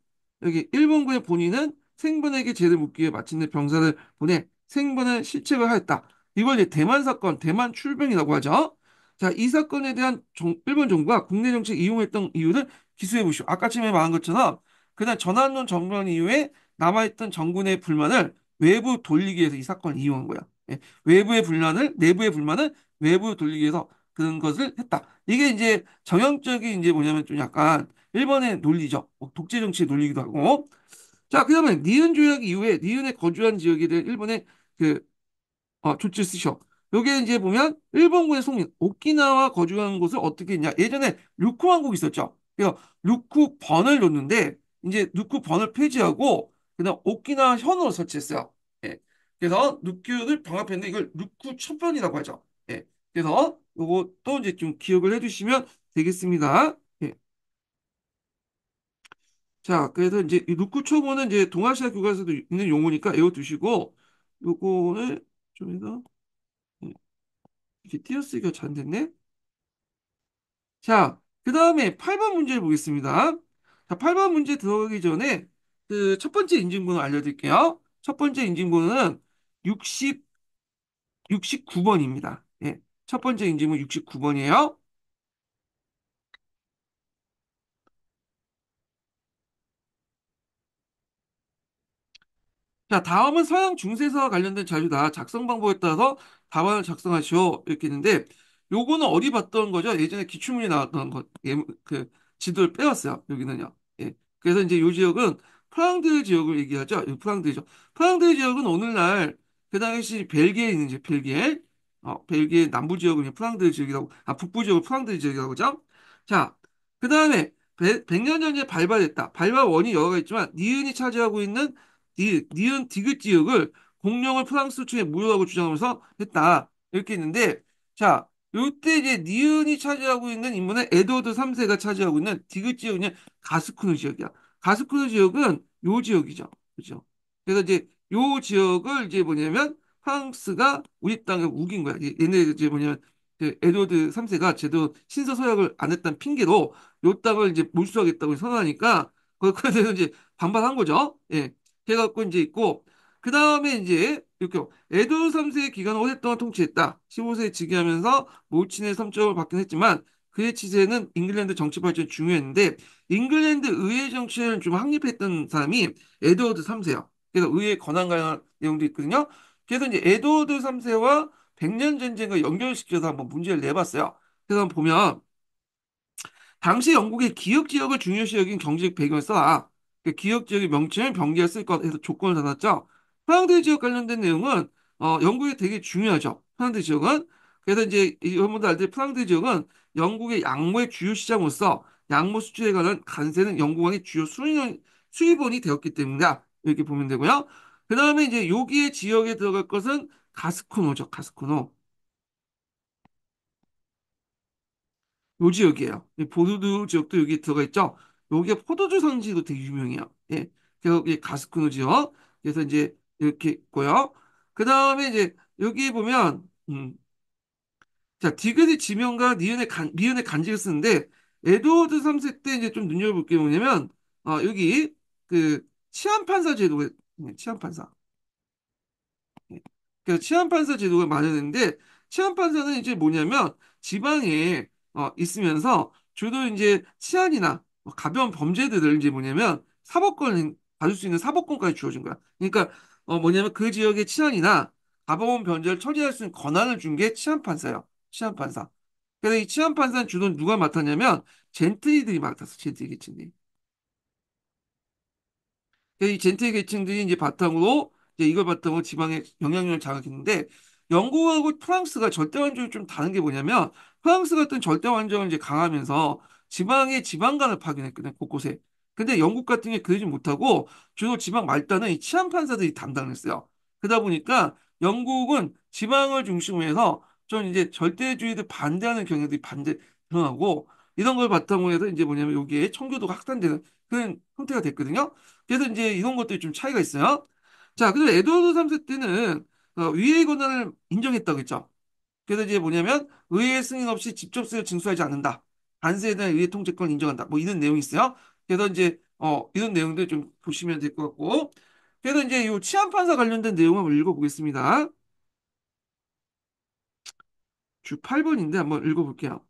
여기 일본군의 본인은 생분에게 죄를 묻기 위해 마침내 병사를 보내 생분을 실책을 하였다. 이번 이제 대만 사건, 대만 출병이라고 하죠. 자, 이 사건에 대한 정, 일본 정부가 국내 정책 이용했던 이유는 기수해 보시오. 아까쯤에 말한 것처럼 그날 전환론 정변 이후에 남아있던 정군의 불만을 외부 돌리기 위해서 이 사건을 이용한 거야. 예. 외부의 불만을 내부의 불만을 외부 돌리기 위해서 그런 것을 했다. 이게 이제 정형적인 이제 뭐냐면 좀 약간 일본의 논리죠. 뭐 독재 정치의 논리기도 하고. 자, 그다음에 니은 조약 이후에 니은의 거주한 지역에 대한 일본의 그 어, 조치를 쓰셔. 요게 이제 보면 일본군의 속민 오키나와 거주한 곳을 어떻게 했냐. 예전에 류코 왕국 있었죠. 그러니까 루크 번을 줬는데 이제 루크 번을 폐지하고 그냥 오키나 현으로 설치했어요. 예. 그래서 루큐를 병합했는데 이걸 루크 첫번이라고 하죠. 예. 그래서 이것도 이제 좀 기억을 해주시면 되겠습니다. 예. 자, 그래서 이제 루크 초보는 이제 동아시아 교과서도 있는 용어니까 외워두시고 요거를 좀 해서 예. 이렇게 띄어쓰기가 잘 됐네. 자, 그 다음에 8번 문제를 보겠습니다. 자, 8번 문제 들어가기 전에 그첫 번째 인증번호 알려드릴게요. 첫 번째 인증번호는 60, 69번입니다. 예, 첫 번째 인증은 69번이에요. 자, 다음은 서양 중세사와 관련된 자료다. 작성 방법에 따라서 답안을 작성하시오. 이렇게 했는데 요거는 어디 봤던 거죠? 예전에 기출문이 나왔던 것, 예, 그 지도를 빼왔어요. 여기는요. 예. 그래서 이제 요 지역은 프랑드 지역을 얘기하죠. 프랑드 지역. 프랑드 지역은 오늘날 그 당시 벨기에 있는 이제 벨기에, 어, 벨기에 남부 지역은 프랑드 지역이라고, 아, 북부 지역은 프랑드 지역이라고 하죠. 자, 그 다음에 100년 전에 발발했다 발발 원이 여러 가 있지만 니은이 차지하고 있는 니, 니은 디귿 지역을 공룡을 프랑스 측에 무효라고 주장하면서 했다. 이렇게 있는데 자 요때 이제 니은이 차지하고 있는 인문의 에드워드 3세가 차지하고 있는 디귿 지역은 가스쿠르 지역이야. 가스쿠르 지역은 요 지역이죠. 그죠? 그래서 이제 요 지역을 이제 뭐냐면 프랑스가 우리 땅을 우긴 거야. 예, 얘네 이제 뭐냐면 그 에드워드 3세가 제대로 신서 서약을 안 했다는 핑계로 요 땅을 이제 몰수하겠다고 선언하니까 그거에 대해서 이제 반발한 거죠. 예. 해갖고 이제 있고 그 다음에 이제 이렇게 에도 3세의 기간을 오랫동안 통치했다. 15세에 즉위하면서 몰친의 섬쪽을 받긴 했지만 그의 치세는 잉글랜드 정치 발전이 중요했는데 잉글랜드 의회 정치를 좀 확립했던 사람이 에드워드 3세요. 그래서 의회 권한 관련 내용도 있거든요. 그래서 이제 에드워드 3세와 백년 전쟁과 연결시켜서 한번 문제를 내봤어요. 그래서 보면 당시 영국의 기역 지역을 중요시 여긴 경제적 배경을 써라. 그 기역 지역의 명칭을 변경했을 것 해서 조건을 달았죠. 화양대 지역 관련된 내용은 어, 영국에 되게 중요하죠. 화양대 지역은 그래서 이제 여러분들 알듯이 프랑스 지역은 영국의 양모의 주요 시장으로서 양모 수출에 관한 간세는 영국왕의 주요 수입원, 이 되었기 때문이다. 이렇게 보면 되고요. 그 다음에 이제 여기에 지역에 들어갈 것은 가스코노죠. 가스코노. 요 지역이에요. 보르도 지역도 여기 들어가 있죠. 여기가 포도주 산지도 되게 유명해요. 예. 그래서 가스코노 지역. 그래서 이제 이렇게 있고요. 그 다음에 이제 여기 보면 음, 자디귿의 지명과 니은의 간, 미은의 간직을 쓰는데 에드워드 3세 때 이제 좀 눈여겨볼 게 뭐냐면 어, 여기 그 치안판사 제도가 네, 치안판사 네. 그 치안판사 제도가 마련했는데 치안판사는 이제 뭐냐면 지방에 어, 있으면서 주로 이제 치안이나 뭐 가벼운 범죄들을 이제 뭐냐면 사법권 받을 수 있는 사법권까지 주어진 거야. 그러니까 어, 뭐냐면 그 지역의 치안이나 가벼운 변제를 처리할 수 있는 권한을 준 게 치안판사예요. 치안판사. 그래서 이 치안판사는 주로 누가 맡았냐면 젠틀이들이 맡았어. 젠틀 계층들이. 그이 젠틀 계층들이 이제 바탕으로 이제 이걸 바탕으로 지방의 영향력을 자극했는데 영국하고 프랑스가 절대왕정이 좀 다른 게 뭐냐면 프랑스 같은 절대왕정을 이제 강하면서 지방의 지방관을 파견했거든요. 곳곳에. 근데 영국 같은 게 그러지 못하고 주로 지방 말단은 이 치안 판사들이 담당했어요. 그러다 보니까 영국은 지방을 중심으로 해서 좀 이제 절대주의를 반대하는 경향들이 반대 드러나고 이런 걸 바탕으로 해서 이제 뭐냐면 여기에 청교도가 확산되는 그런 형태가 됐거든요. 그래서 이제 이런 것들이 좀 차이가 있어요. 자, 그래서 에드워드 3세 때는 어, 위의 권한을 인정했다고 했죠. 그래서 이제 뭐냐면 의회 승인 없이 직접세여 징수하지 않는다. 관세에 대한 의회 통제권 을 인정한다. 뭐 이런 내용이 있어요. 그래서 이제 어 이런 내용들 좀 보시면 될 것 같고 그래서 이제 요 치안 판사 관련된 내용 한번 읽어보겠습니다. 주 8번인데 한번 읽어볼게요.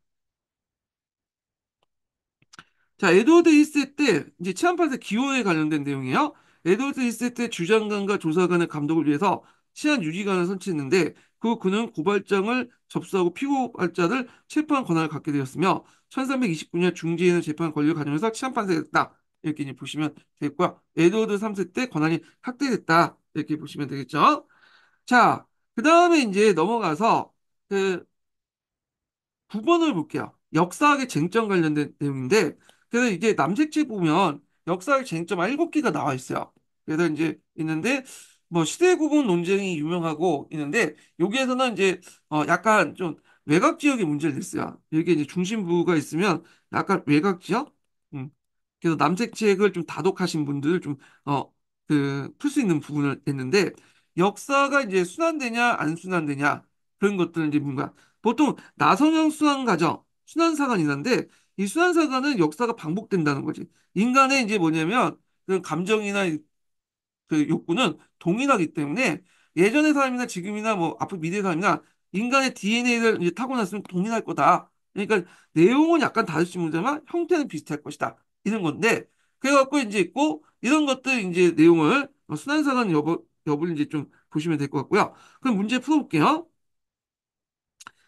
자, 에드워드 히세때 이제 치안 판사 기호에 관련된 내용이에요. 에드워드 히세때 주장관과 조사관의 감독을 위해서 치안 유지관을 선치했는데그 그는 고발장을 접수하고 피고발자를 체포한 권한을 갖게 되었으며 1329년 중재인서 재판 권리를 가정해서 치안 판세됐다. 이렇게 이제 보시면 되겠고요. 에드워드 3세 때 권한이 확대됐다. 이렇게 보시면 되겠죠. 자, 그 다음에 이제 넘어가서 그 9번을 볼게요. 역사학의 쟁점 관련된 내용인데 그래서 이제 남색지 보면 역사학의 쟁점 7개가 나와 있어요. 그래서 이제 있는데 뭐 시대 구분 논쟁이 유명하고 있는데 여기에서는 이제 어 약간 좀 외곽 지역이 문제를 냈어요. 여기 이제 중심부가 있으면 약간 외곽 지역, 음. 그래서 남색책을 좀 다독하신 분들 좀 어 그 풀 수 있는 부분을 했는데 역사가 이제 순환되냐 안 순환되냐 그런 것들은 이제 뭔가 보통 나성형 순환 과정 순환사관이란데 이 순환사관은 역사가 반복된다는 거지. 인간의 이제 뭐냐면 그런 감정이나 그 욕구는 동일하기 때문에 예전의 사람이나 지금이나 뭐 앞으로 미래의 사람이나 인간의 DNA를 타고났으면 동일할 거다. 그러니까 내용은 약간 다를 수 있지만 형태는 비슷할 것이다. 이런 건데 그래갖고 이제 있고 이런 것들 이제 내용을 뭐 순환상은 여부 여부를 이제 좀 보시면 될 것 같고요. 그럼 문제 풀어볼게요.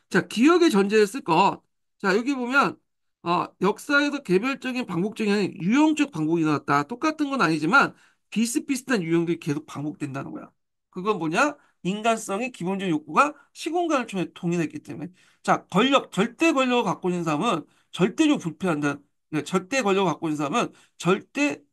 자 기억의 전제를 쓸 것. 자 여기 보면 어, 역사에서 개별적인 방법적인 유형적 방법이 나왔다. 똑같은 건 아니지만 비슷비슷한 유형들이 계속 반복된다는 거야. 그건 뭐냐? 인간성의 기본적인 욕구가 시공간을 통해 동일했기 때문에 자 권력 절대 권력을 갖고 있는 사람은 절대로 부패한다는 네, 절대 권력을 갖고 있는 사람은 절대로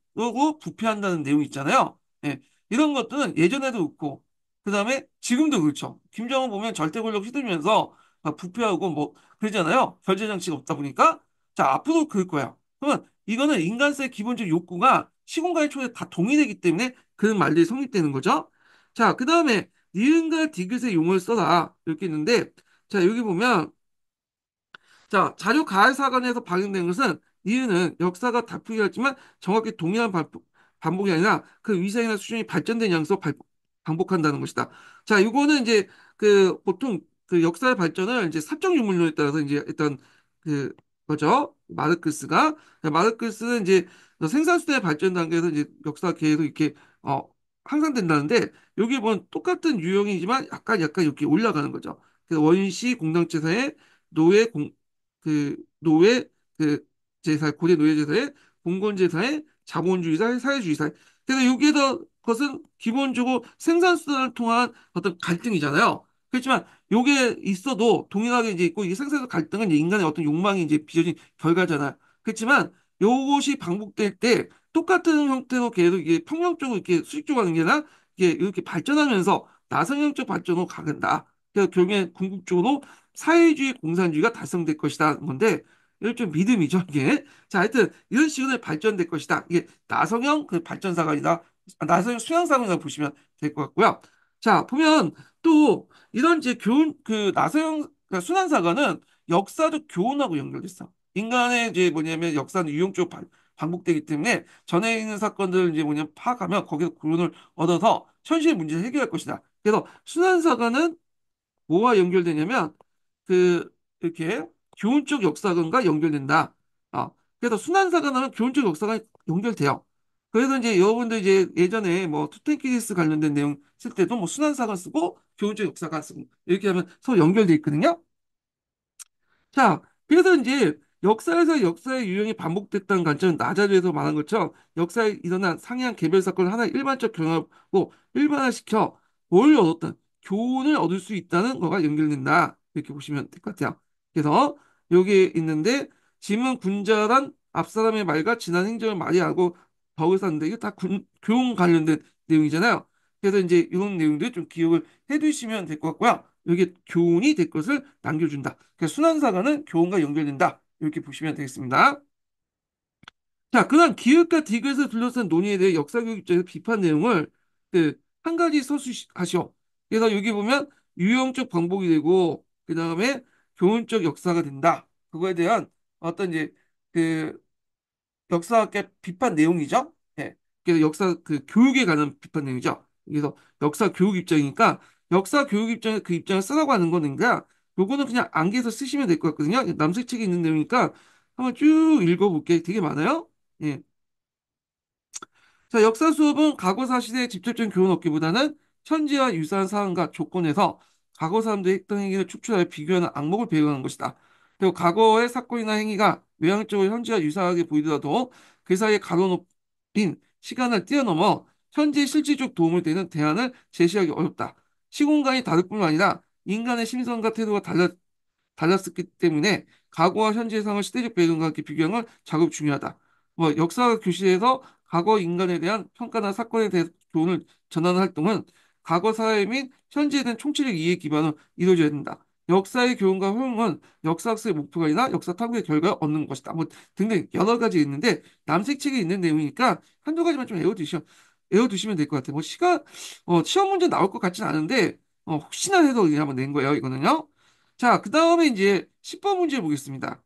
부패한다는 내용이 있잖아요. 예, 이런 것들은 예전에도 그렇고 그 다음에 지금도 그렇죠. 김정은 보면 절대 권력 휘두르면서 부패하고 뭐 그러잖아요. 결제 장치가 없다 보니까 자 앞으로 그럴 거야. 그러면 이거는 인간성의 기본적 욕구가 시공간의 초에 다 동일하기 때문에 그런 말들이 성립되는 거죠. 자, 그 다음에 니은과 디귿의 용을 써라 이렇게 있는데 자 여기 보면 자 자료 가해사관에서 방영된 것은 니은은 역사가 다풀이었지만 정확히 동일한 반복, 반복이 아니라 그 위상이나 수준이 발전된 양에서 반복한다는 것이다. 자 이거는 이제 그 보통 그 역사의 발전을 이제 사적 유물론에 따라서 이제 일단 그 거죠. 마르크스가 마르크스는 이제 생산수단의 발전 단계에서 이제 역사 계속 이렇게 어 항상 된다는데 여기 보면 똑같은 유형이지만 약간 약간 이렇게 올라가는 거죠. 그래서 원시 공당제사의 노예 공 그 노예 그 제사 고대 노예 제사의 봉건 제사의 자본주의사의 사회주의사. 그래서 여기에서 그것은 기본적으로 생산수단을 통한 어떤 갈등이잖아요. 그렇지만 요게 있어도 동일하게 이제 있고 이생산에 갈등은 인간의 어떤 욕망이 이제 빚어진 결과잖아요. 그렇지만 요것이 반복될 때 똑같은 형태로 계속 이게 평형적으로 이렇게 수직적으로 가는 게 아니라 이게 이렇게 발전하면서 나성형적 발전으로 가는다 그래서 결국엔 궁극적으로 사회주의 공산주의가 달성될 것이다 하는 건데 건좀 믿음이죠 이게 자 하여튼 이런 식으로 발전될 것이다 이게 나성형 그 발전 사관이다 아, 나성형 수양 사관이라고 보시면 될 것 같고요 자 보면 또 이런 이제 교훈 그 나성형 그러니까 순환 사관은 역사적 교훈하고 연결됐어 인간의 이제 뭐냐면 역사는 유형적으로 발, 반복되기 때문에 전에 있는 사건들을 이제 뭐냐 파악하면 거기서 구훈을 얻어서 현실 문제를 해결할 것이다. 그래서 순환사관은 뭐와 연결되냐면 그 이렇게 교훈적 역사관과 연결된다. 아, 그래서 순환사관은 교훈적 역사관 이 연결돼요. 그래서 이제 여러분들 이제 예전에 뭐 투탱키디스 관련된 내용 쓸 때도 뭐 순환사관 쓰고 교훈적 역사관 쓰고 이렇게 하면 서로 연결돼 있거든요. 자, 그래서 이제 역사에서 역사의 유형이 반복됐다는 관점은 나자리에서 말한 것처럼 역사에 일어난 상향 개별 사건을 하나의 일반적 경험으로 일반화시켜 뭘 얻었다 교훈을 얻을 수 있다는 거가 연결된다 이렇게 보시면 될 것 같아요 그래서 여기에 있는데 짐은 군자란 앞사람의 말과 지난 행정을 말이하고 덕을 쌓는데 이거 다 군, 교훈 관련된 내용이잖아요 그래서 이제 이런 내용들 좀 기억을 해두시면 될 것 같고요 여기 교훈이 될 것을 남겨준다 그러니 순환사관은 교훈과 연결된다 이렇게 보시면 되겠습니다. 자, 그다음 기획과 디귿을 둘러싼 논의에 대해 역사교육 입장에서 비판 내용을 그한 가지 서술하시오. 그래서 여기 보면 유형적 반복이 되고 그 다음에 교훈적 역사가 된다. 그거에 대한 어떤 이제 그 역사학계 비판 내용이죠. 네. 그래서 역사 그 교육에 관한 비판 내용이죠. 그래서 역사 교육 입장이니까 역사 교육 입장에 그 입장을 쓰라고 하는 거니까 요거는 그냥 암기해서 쓰시면 될 것 같거든요. 남색 책이 있는 내용이니까 한번 쭉 읽어볼게. 되게 많아요. 예. 자, 역사 수업은 과거사 시대의 직접적인 교훈 얻기보다는 현재와 유사한 상황과 조건에서 과거 사람들의 했던 행위를 축출하여 비교하는 악목을 배우는 것이다. 그리고 과거의 사건이나 행위가 외향적으로 현재와 유사하게 보이더라도 그사이에 가로높인 시간을 뛰어넘어 현재의 실질적 도움을 되는 대안을 제시하기 어렵다. 시공간이 다를 뿐만 아니라 인간의 심성과 태도가 달랐, 달랐었기 때문에 과거와 현재의 상황 을 시대적 배경과 함께 비교하는 작업 중요하다. 뭐 역사 교실에서 과거 인간에 대한 평가나 사건에 대해 교훈을 전하는 활동은 과거 사회 및 현재에 대한 총체적 이해 기반으로 이루어져야 된다. 역사의 교훈과 효용은 역사학습의 목표가 아니라 역사 탐구의 결과에 얻는 것이다. 뭐 등등 여러 가지 있는데 남색 책에 있는 내용이니까 한두 가지만 좀 외워두시면 외워두시면 될 것 같아요. 뭐 시간 어, 시험 문제 나올 것 같지는 않은데 어, 혹시나 해서 이제 한번 낸 거예요, 이거는요. 자, 그 다음에 이제 10번 문제 보겠습니다.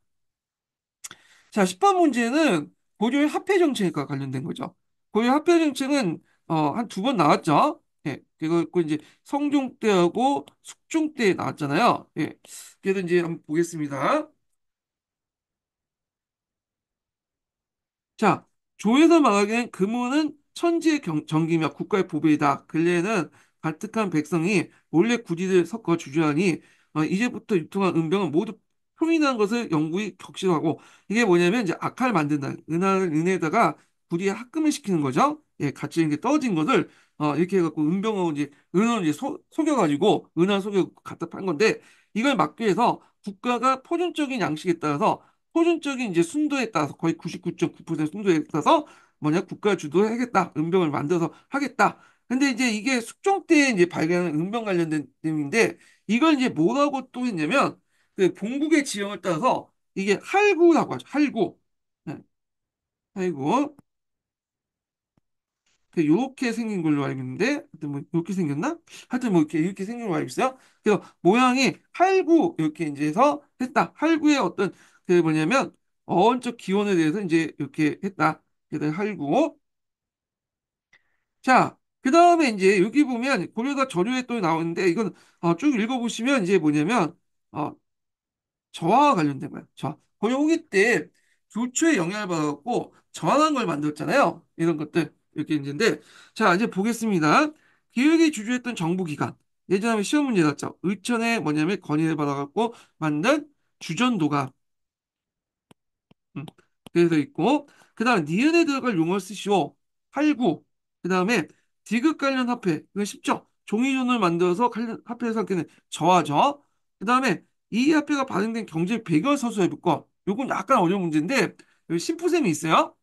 자, 10번 문제는 고려의 화폐 정책과 관련된 거죠. 고려 화폐 정책은 어, 한 두 번 나왔죠. 예. 그리고 그 이제 성종 때하고 숙종 때 나왔잖아요. 예. 그래서 이제 한번 보겠습니다. 자, 조에서 말하기엔 금은은 천지의 경, 정기며 국가의 보배이다. 근래에는 가뜩한 백성이 원래 구디를 섞어 주저하니 어, 이제부터 유통한 은병은 모두 표인한 것을 영구히 격실하고 이게 뭐냐면 이제 악화를 만든다 은하를 은혜에다가 구리에 합금을 시키는 거죠. 예, 같이 이렇게 떠진 것을 어, 이렇게 해갖고 은병하고 이제 은을 이제 소, 속여가지고 은하 속여 갖다 판 건데 이걸 막기 위해서 국가가 포준적인 양식에 따라서 포준적인 이제 순도에 따라서 거의 99.9% 순도에 따라서 뭐냐 국가 주도해야겠다 은병을 만들어서 하겠다 근데 이제 이게 숙종 때 이제 발견한 은병 관련된 내용인데 이걸 이제 뭐라고 또 했냐면 그 본국의 지형을 따라서 이게 할구라고 하죠. 할구. 네. 할구. 이렇게 그 생긴 걸로 알고 있는데 하여튼 뭐 이렇게 생겼나? 하여튼 뭐 이렇게 이렇게 생긴 걸로 알고 있어요. 그래서 모양이 할구 이렇게 이제 해서 했다. 할구의 어떤 그 뭐냐면 어원적 기원에 대해서 이제 이렇게 했다. 그다음 할구. 자, 그 다음에 이제 여기 보면 고려가 저류에 또 나오는데 이건 어, 쭉 읽어보시면 이제 뭐냐면 어, 저하와 관련된 거예요. 저 고려 후기 때교초에 영향을 받았고 저항한 걸 만들었잖아요. 이런 것들 이렇게 있는데 자 이제 보겠습니다. 기획이 주주했던 정부기관 예전에 시험 문제 났죠. 의천에 뭐냐면 건의를 받아갖고 만든 주전도가 음, 그래서 있고 그 다음 에 니은에 들어갈 용어 쓰시오 팔구그 다음에 디귿 관련 화폐 이거 쉽죠? 종이존을 만들어서 관련 화폐에서 걔는 저하죠그 다음에 이 화폐가 발행된 경제 배경 을서술해볼거 요건 약간 어려운 문제인데 여기 심프셈이 있어요.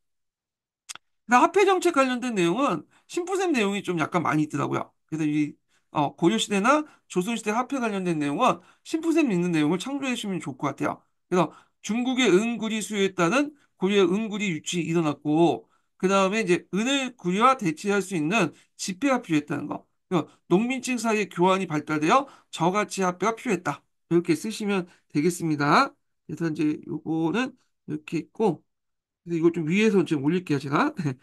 그다음 화폐 정책 관련된 내용은 심프셈 내용이 좀 약간 많이 있더라고요. 그래서 이 어, 고려시대나 조선시대 화폐 관련된 내용은 심프셈 있는 내용을 창조해 주시면 좋을 것 같아요. 그래서 중국의 은구리 수요에 따른 고려의 은구리 유치 일어났고 그 다음에 이제 은을 구리와 대체할 수 있는 지폐가 필요했다는 거. 농민층 사이의 교환이 발달되어 저가이 화폐가 필요했다. 이렇게 쓰시면 되겠습니다. 그래서 이제 요거는 이렇게 있고, 이거 좀 위에서 좀 올릴게요, 제가. 네.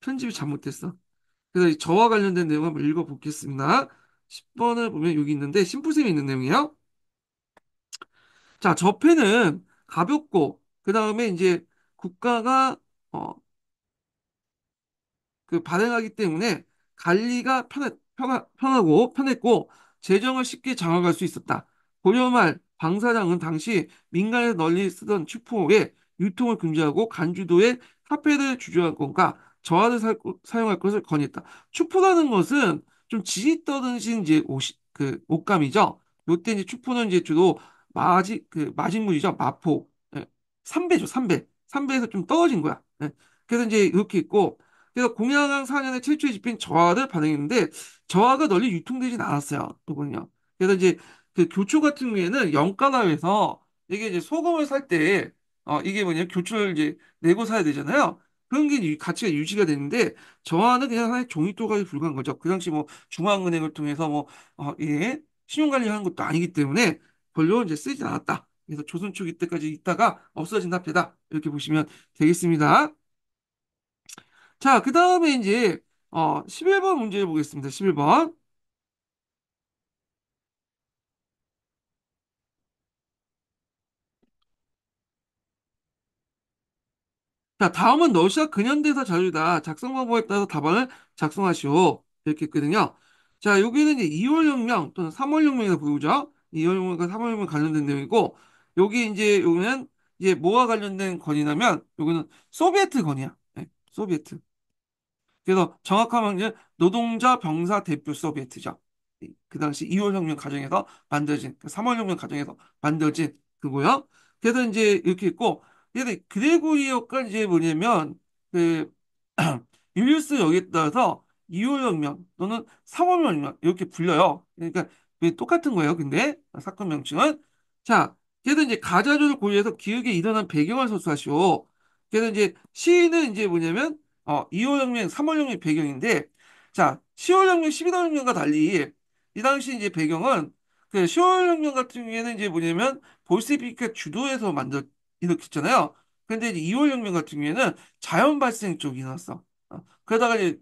편집이 잘못됐어. 그래서 저와 관련된 내용 한번 읽어보겠습니다. 10번을 보면 여기 있는데, 심부셈이 있는 내용이에요. 자, 저폐는 가볍고, 그 다음에 이제 국가가, 어, 그 발행하기 때문에 관리가 편해, 편하, 편하고 편했고 재정을 쉽게 장악할 수 있었다. 고려 말 방사장은 당시 민간에서 널리 쓰던 축포의 유통을 금지하고 간주도에 카페를 주저할 건가 저하를 살, 사용할 것을 건의했다. 축포라는 것은 좀 지지 떠어진 이제 옷이, 그 옷감이죠. 요때 이제 축포는 이제 주로 마지 그 마진물이죠. 마포 예. 삼배죠삼배 3 삼배에서좀 떨어진 거야. 예. 그래서 이제 이렇게 있고 그래서 공양항 상한의 7초에 집힌 저하를 반응했는데 저하가 널리 유통되진 않았어요. 그거는요 그래서 이제 그 교초 같은 경우에는 영가나에서 이게 이제 소금을 살때 어, 이게 뭐냐 교초를 이제 내고 사야 되잖아요. 그런 게 가치가 유지가 되는데 저하는 그냥 하나의 종이 또가에 불과한 거죠. 그 당시 뭐 중앙은행을 통해서 뭐 어, 예, 신용관리하는 것도 아니기 때문에 별로 이제 쓰지 않았다. 그래서 조선 초기 때까지 있다가 없어진 답폐다 이렇게 보시면 되겠습니다. 자, 그 다음에 이제 어, 11번 문제 를 보겠습니다. 11번. 자, 다음은 러시아 근현대사 자료다. 작성 방법에 따라서 답안을 작성하시오. 이렇게 했거든요 자, 여기는 이제 2월 혁명 또는 3월 혁명이라고 부르죠. 2월 혁명과 3월 혁명 관련된 내용이고, 여기 이제 여기는 이제 뭐와 관련된 건이냐면, 여기는 소비에트 건이야. 네, 소비에트. 그래서 정확하면 이제 노동자 병사 대표 소비에트죠. 그 당시 2월 혁명 과정에서 만들어진, 3월 그 혁명 과정에서 만들어진 그거요. 그래서 이제 이렇게 있고, 그래서 그레고리오가 이제 뭐냐면, 그, 율리우스 여기에 따라서 2월 혁명 또는 3월 혁명 이렇게 불려요. 그러니까 그 똑같은 거예요. 근데 사건 명칭은. 자, 그래서 이제 가자조를 고려해서 기획에 일어난 배경을 서술하시오. 그래서 이제 시인은 이제 뭐냐면 어, 2월 혁명, 3월 혁명 배경인데 자, 10월 혁명, 11월 혁명과 달리 이 당시 이제 배경은 그 10월 혁명 같은 경우에는 이제 뭐냐면 볼세비크가 주도해서 만들 일으켰잖아요. 근데 이제 2월 혁명 같은 경우에는 자연 발생 쪽이 나왔어. 어, 그러다가 이제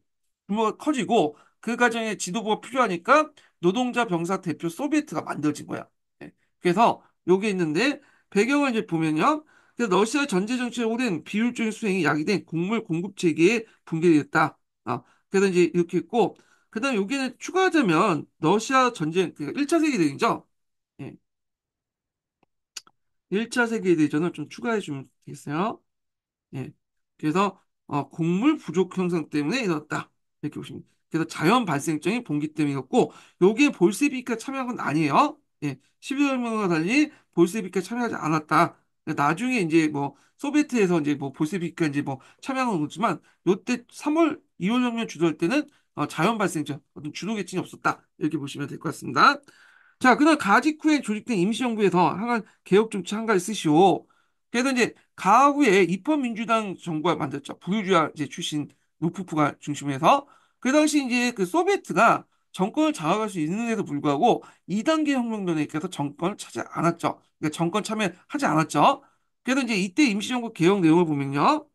규모가 커지고 그 과정에 지도부가 필요하니까 노동자 병사 대표 소비에트가 만들어진 거야. 예. 그래서 요게 있는데 배경을 이제 보면요. 그래서 러시아 전제 정책에 오랜 비율적인 수행이 야기된 곡물 공급 체계에 붕괴됐다. 아, 어, 그래서 이제 이렇게 있고, 그 다음에 여기는 추가하자면 러시아 전쟁, 그러니까 1차 세계대전이죠? 예. 1차 세계대전을 좀 추가해 주면 되겠어요. 예. 그래서 어, 곡물 부족 현상 때문에 일어났다. 이렇게 보시면 그래서 자연 발생적인 봉기 때문이었고 여기에 볼세비카 참여한 건 아니에요. 예, 12여 명과 달리 볼세비카 참여하지 않았다. 그러니까 나중에 이제 뭐 소비에트에서 이제 뭐 볼세비크가 이제 뭐 참여한 거지만 요때 3월 2월 정면 주도할 때는 어, 자연 발생적 어떤 주도 계층이 없었다 이렇게 보시면 될 것 같습니다. 자 그날 가지쿠에 조직된 임시정부에서 한 개혁 정치 한가지 쓰시오. 그래서 이제 가구에 입헌민주당 정부가 만들었죠. 부유주아 이제 출신 노프프가 중심에서 그 당시 이제 그 소비에트가 정권을 장악할 수 있는데도 불구하고 2단계 혁명에있어서 정권을 차지 않았죠. 그러니까 정권 참여하지 않았죠. 그래서 이제 이때 임시정부 개혁 내용을 보면요.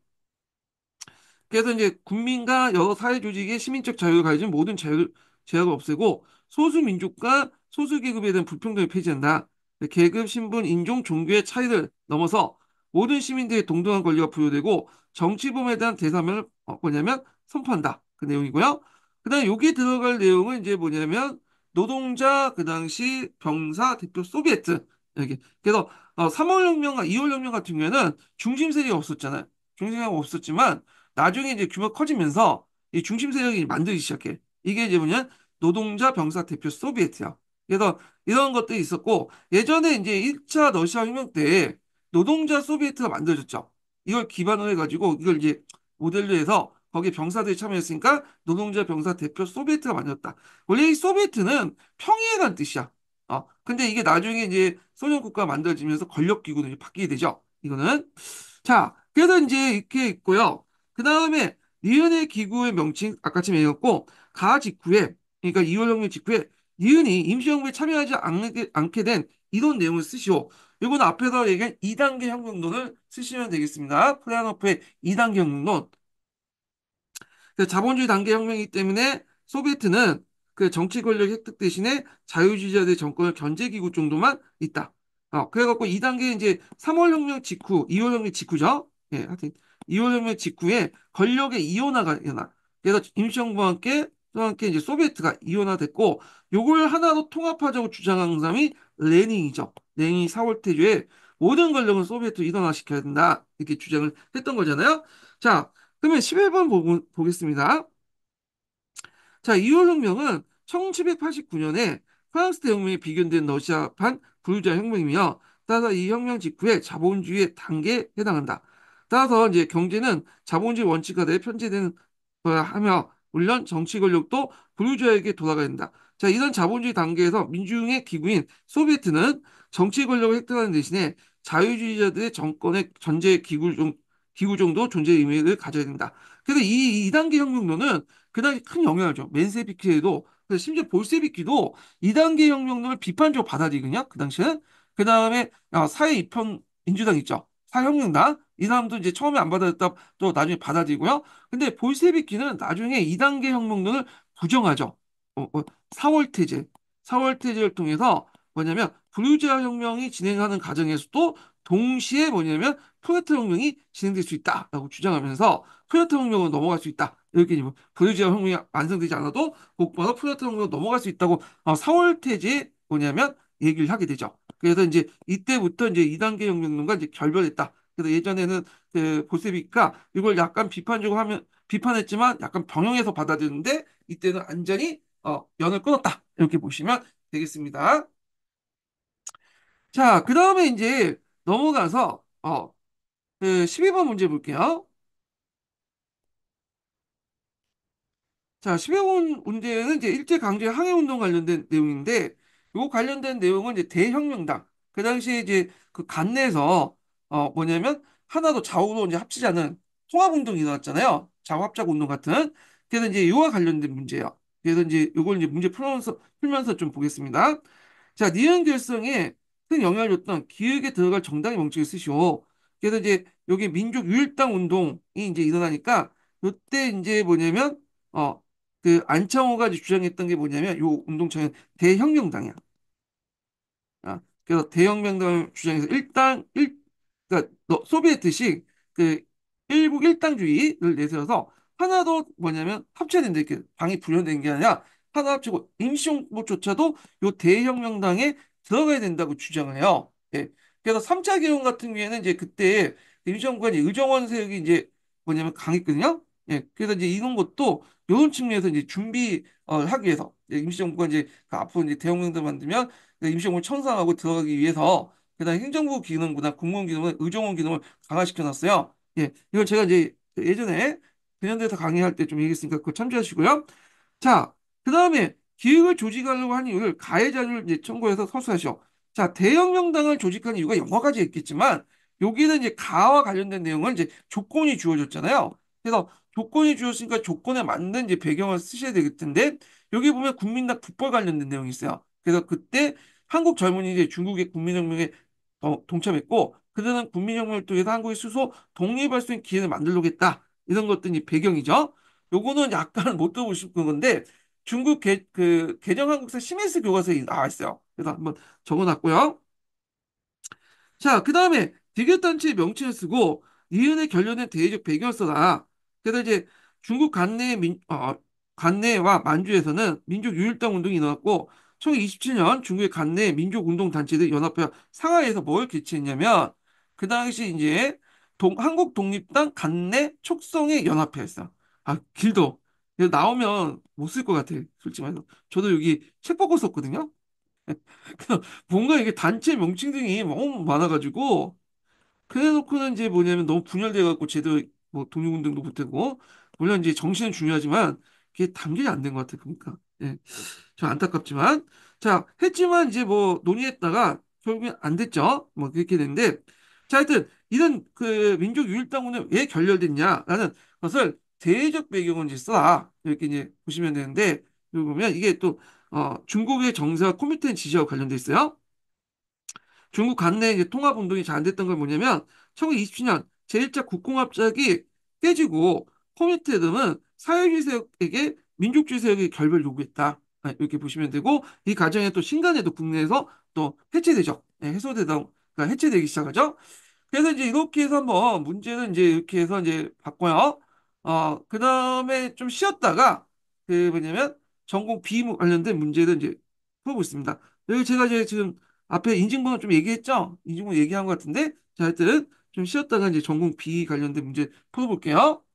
그래서 이제 국민과 여러 사회조직의 시민적 자유를 가진 모든 자유, 제약을 없애고 소수민족과 소수계급에 대한 불평등을 폐지한다. 계급, 신분, 인종, 종교의 차이를 넘어서 모든 시민들의 동등한 권리가 부여되고 정치범에 대한 대사면을 어, 뭐냐면 선포한다. 그 내용이고요. 그다음 에 여기 들어갈 내용은 이제 뭐냐면 노동자 그 당시 병사 대표 소비에트 이렇게 그래서 어, 3월 혁명과 2월 혁명 같은 경우에는 중심 세력이 없었잖아요. 중심 세력 이 없었지만 나중에 이제 규모가 커지면서 이 중심 세력이 만들기 시작해. 이게 이제 뭐냐 노동자 병사 대표 소비에트야. 그래서 이런 것들이 있었고 예전에 이제 1차 러시아 혁명 때 노동자 소비에트가 만들어졌죠. 이걸 기반으로 해가지고 이걸 이제 모델로 해서 거기에 병사들이 참여했으니까 노동자 병사 대표 소비에트가 만졌다 원래 이 소비에트는 평의라는 뜻이야. 어, 근데 이게 나중에 이제 소련국가 만들어지면서 권력기구로 바뀌게 되죠. 이거는. 자, 그래서 이제 이렇게 있고요. 그 다음에 니은의 기구의 명칭, 아까처럼 얘기했고, 가 직후에, 그러니까 2월 혁명 직후에 니은이 임시정부에 참여하지 않게, 않게 된 이런 내용을 쓰시오. 이거는 앞에서 얘기한 2단계 혁명론을 쓰시면 되겠습니다. 프레아노프의 2단계 혁명론. 그 자본주의 단계 혁명이기 때문에 소비에트는 그 정치 권력 획득 대신에 자유주의자들의 정권을 견제기구 정도만 있다. 어, 그래갖고 이단계 이제 3월 혁명 직후, 2월 혁명 직후죠. 예, 하여튼 2월 혁명 직후에 권력의 이원화가 일어나. 그래서 임시정부와 함께 또 함께 이제 소비에트가 이원화됐고 요걸 하나로 통합하자고 주장한 사람이 레닌이죠. 레닌이 4월 태조에 모든 권력은 소비에트 이원화시켜야 된다. 이렇게 주장을 했던 거잖아요. 자, 그러면 11번 보, 보겠습니다. 자, 이월 혁명은 1789년에 프랑스 대혁명에 비견된 러시아판 부유자 혁명이며 따라서 이 혁명 직후에 자본주의의 단계에 해당한다. 따라서 이제 경제는 자본주의 원칙 아래에 편제되는 거야 하며 물론 정치 권력도 부유자에게 돌아가야 된다. 자, 이런 자본주의 단계에서 민주주의의 기구인 소비에트는 정치 권력을 획득하는 대신에 자유주의자들의 정권의 전제 기구를 기구 정도 존재 의미를 가져야 된다. 그래서 이 2단계 혁명론은 그다지 큰 영향을 줘. 맨세비키에도 심지어 볼세비키도 2단계 혁명론을 비판적으로 받아들이거든요. 그 당시에는. 그 다음에 아, 사회 이편 민주당 있죠. 사회혁명당이 사람도 이제 처음에 안 받아들였다 또 나중에 받아들이고요. 근데 볼세비키는 나중에 2단계 혁명론을 부정하죠. 어, 어, 사월 태제, 사월 태제를 통해서 뭐냐면 불유자 혁명이 진행하는 과정에서도 동시에 뭐냐면 프로젝트 혁명이 진행될 수 있다라고 주장하면서 프로젝트 혁명으로 넘어갈 수 있다. 이렇게 보유지역 뭐 혁명이 완성되지 않아도 곧바로 프로젝트 혁명으로 넘어갈 수 있다고 어, 4월 태지 뭐냐면 얘기를 하게 되죠. 그래서 이제 이때부터 이제 2단계 혁명론과 이제 결별했다. 그래서 예전에는 그 보세비가 이걸 약간 비판적으로 하면 비판했지만 약간 병용해서 받아들였는데 이때는 완전히 어, 연을 끊었다. 이렇게 보시면 되겠습니다. 자, 그 다음에 이제 넘어가서 어, 그 12번 문제 볼게요. 자, 12번 문제는 이제 일제강제 항해운동 관련된 내용인데, 요 관련된 내용은 이제 대혁명당. 그 당시에 이제 그 간내에서, 어, 뭐냐면, 하나도 좌우로 이제 합치지 않은 통합운동이 일어났잖아요. 좌우합작 운동 같은. 그래서 이제 요와 관련된 문제예요. 그래서 이제 요걸 이제 문제 풀면서, 풀면서 좀 보겠습니다. 자, 니은 결성에 큰 영향을 줬던 기획에 들어갈 정당의 명칭을 쓰시오. 그래서 이제 여기 민족 유일당 운동이 이제 일어나니까 요때 이제 뭐냐면 어그 안창호가 이제 주장했던 게 뭐냐면 요 운동창은 대혁명당이야. 아 그래서 대혁명당을 주장해서 일당 일 그러니까 소비에트식 그 일국 일당주의를 내세워서 하나도 뭐냐면 합쳐야 된다 이렇게 방이 분열된 게 아니라 하나 합치고 임시정부조차도 요 대혁명당에 들어가야 된다고 주장을 해요. 예. 그래서 3차 개헌 같은 경우에는 이제 그때 임시정부가 이제 의정원 세력이 이제 뭐냐면 강했거든요. 예, 그래서 이제 이런 것도 이런 측면에서 이제 준비 어, 하기 위해서 임시정부가 이제 그 앞으로 이제 대혁명들 만들면 그 임시정부를 청산하고 들어가기 위해서 그다음 행정부 기능보나 공무원 기능은 의정원 기능을 강화시켜 놨어요. 예, 이걸 제가 이제 예전에 근현대에서 강의할 때 좀 얘기했으니까 그거 참조하시고요. 자, 그 다음에 기획을 조직하려고 하는 이유를 가해자를 이제 청구해서 서술하시오. 자, 대형 명당을 조직한 이유가 여러 가지 있겠지만 여기는 이제 가와 관련된 내용은 이제 조건이 주어졌잖아요. 그래서 조건이 주어졌으니까 조건에 맞는 이제 배경을 쓰셔야 되겠 텐데 여기 보면 국민당 북벌 관련된 내용이 있어요. 그래서 그때 한국 젊은이들이 중국의 국민혁명에 어, 동참했고 그들은 국민혁명을 통해서 한국의 수소 독립할 수 있는 기회를 만들겠다 이런 것들이 배경이죠. 요거는 약간 못 들어보실 건데 중국 개, 그 개정한국사 시멘스 교과서에 나와 있어요. 그래서 한번 적어놨고요. 자, 그 다음에 디귿단체의 명칭을 쓰고 이은에 결련된 대외적 배경을 써라. 그래서 이제 중국 관내 민, 어, 어, 관내와 만주에서는 민족 유일당 운동이 일어났고 1927년 중국의 관내 민족운동단체들 연합회 상하이에서 뭘 개최했냐면 그 당시 이제 동, 한국 독립당 간내 촉성의 연합회였어. 아 길도 나오면 못 쓸 것 같아 솔직히 말해서 저도 여기 책 보고 썼거든요. 그래서 뭔가 이게 단체 명칭 등이 너무 많아가지고 그래 놓고는 이제 뭐냐면 너무 분열돼 갖고 제대로 뭐 독립운동도 못했고 물론 이제 정신은 중요하지만 그게 단결이 안 된 것 같아요. 그러니까 예, 좀 안타깝지만 자 했지만 이제 뭐 논의했다가 결국엔 안 됐죠. 뭐 그렇게 됐는데 자 하여튼 이런 그 민족 유일당운은 왜 결렬됐냐라는 것을 대외적 배경은 이제 써라 이렇게 이제 보시면 되는데 그러 보면 이게 또 어, 중국의 정세와 코미텐 지시와 관련돼 있어요. 중국 관내 이제 통합 운동이 잘 안 됐던 건 뭐냐면 1927년 제1차 국공합작이 깨지고 코미테 등은 사회주의 세력에게 민족주의 세력의 결별 요구했다. 아, 이렇게 보시면 되고 이 과정에 또 신간에도 국내에서 또 해체되죠. 예, 해소되던 그러니까 해체되기 시작하죠. 그래서 이제 이렇게 해서 한번 문제는 이제 이렇게 해서 이제 봤고요. 어, 그 다음에 좀 쉬었다가 그 뭐냐면 전공 B 관련된 문제를 이제 풀어보고 있습니다. 여기 제가 이제 지금 앞에 인증번호 좀 얘기했죠? 인증번호 얘기한 것 같은데, 자, 하여튼 좀 쉬었다가 이제 전공 B 관련된 문제 풀어볼게요.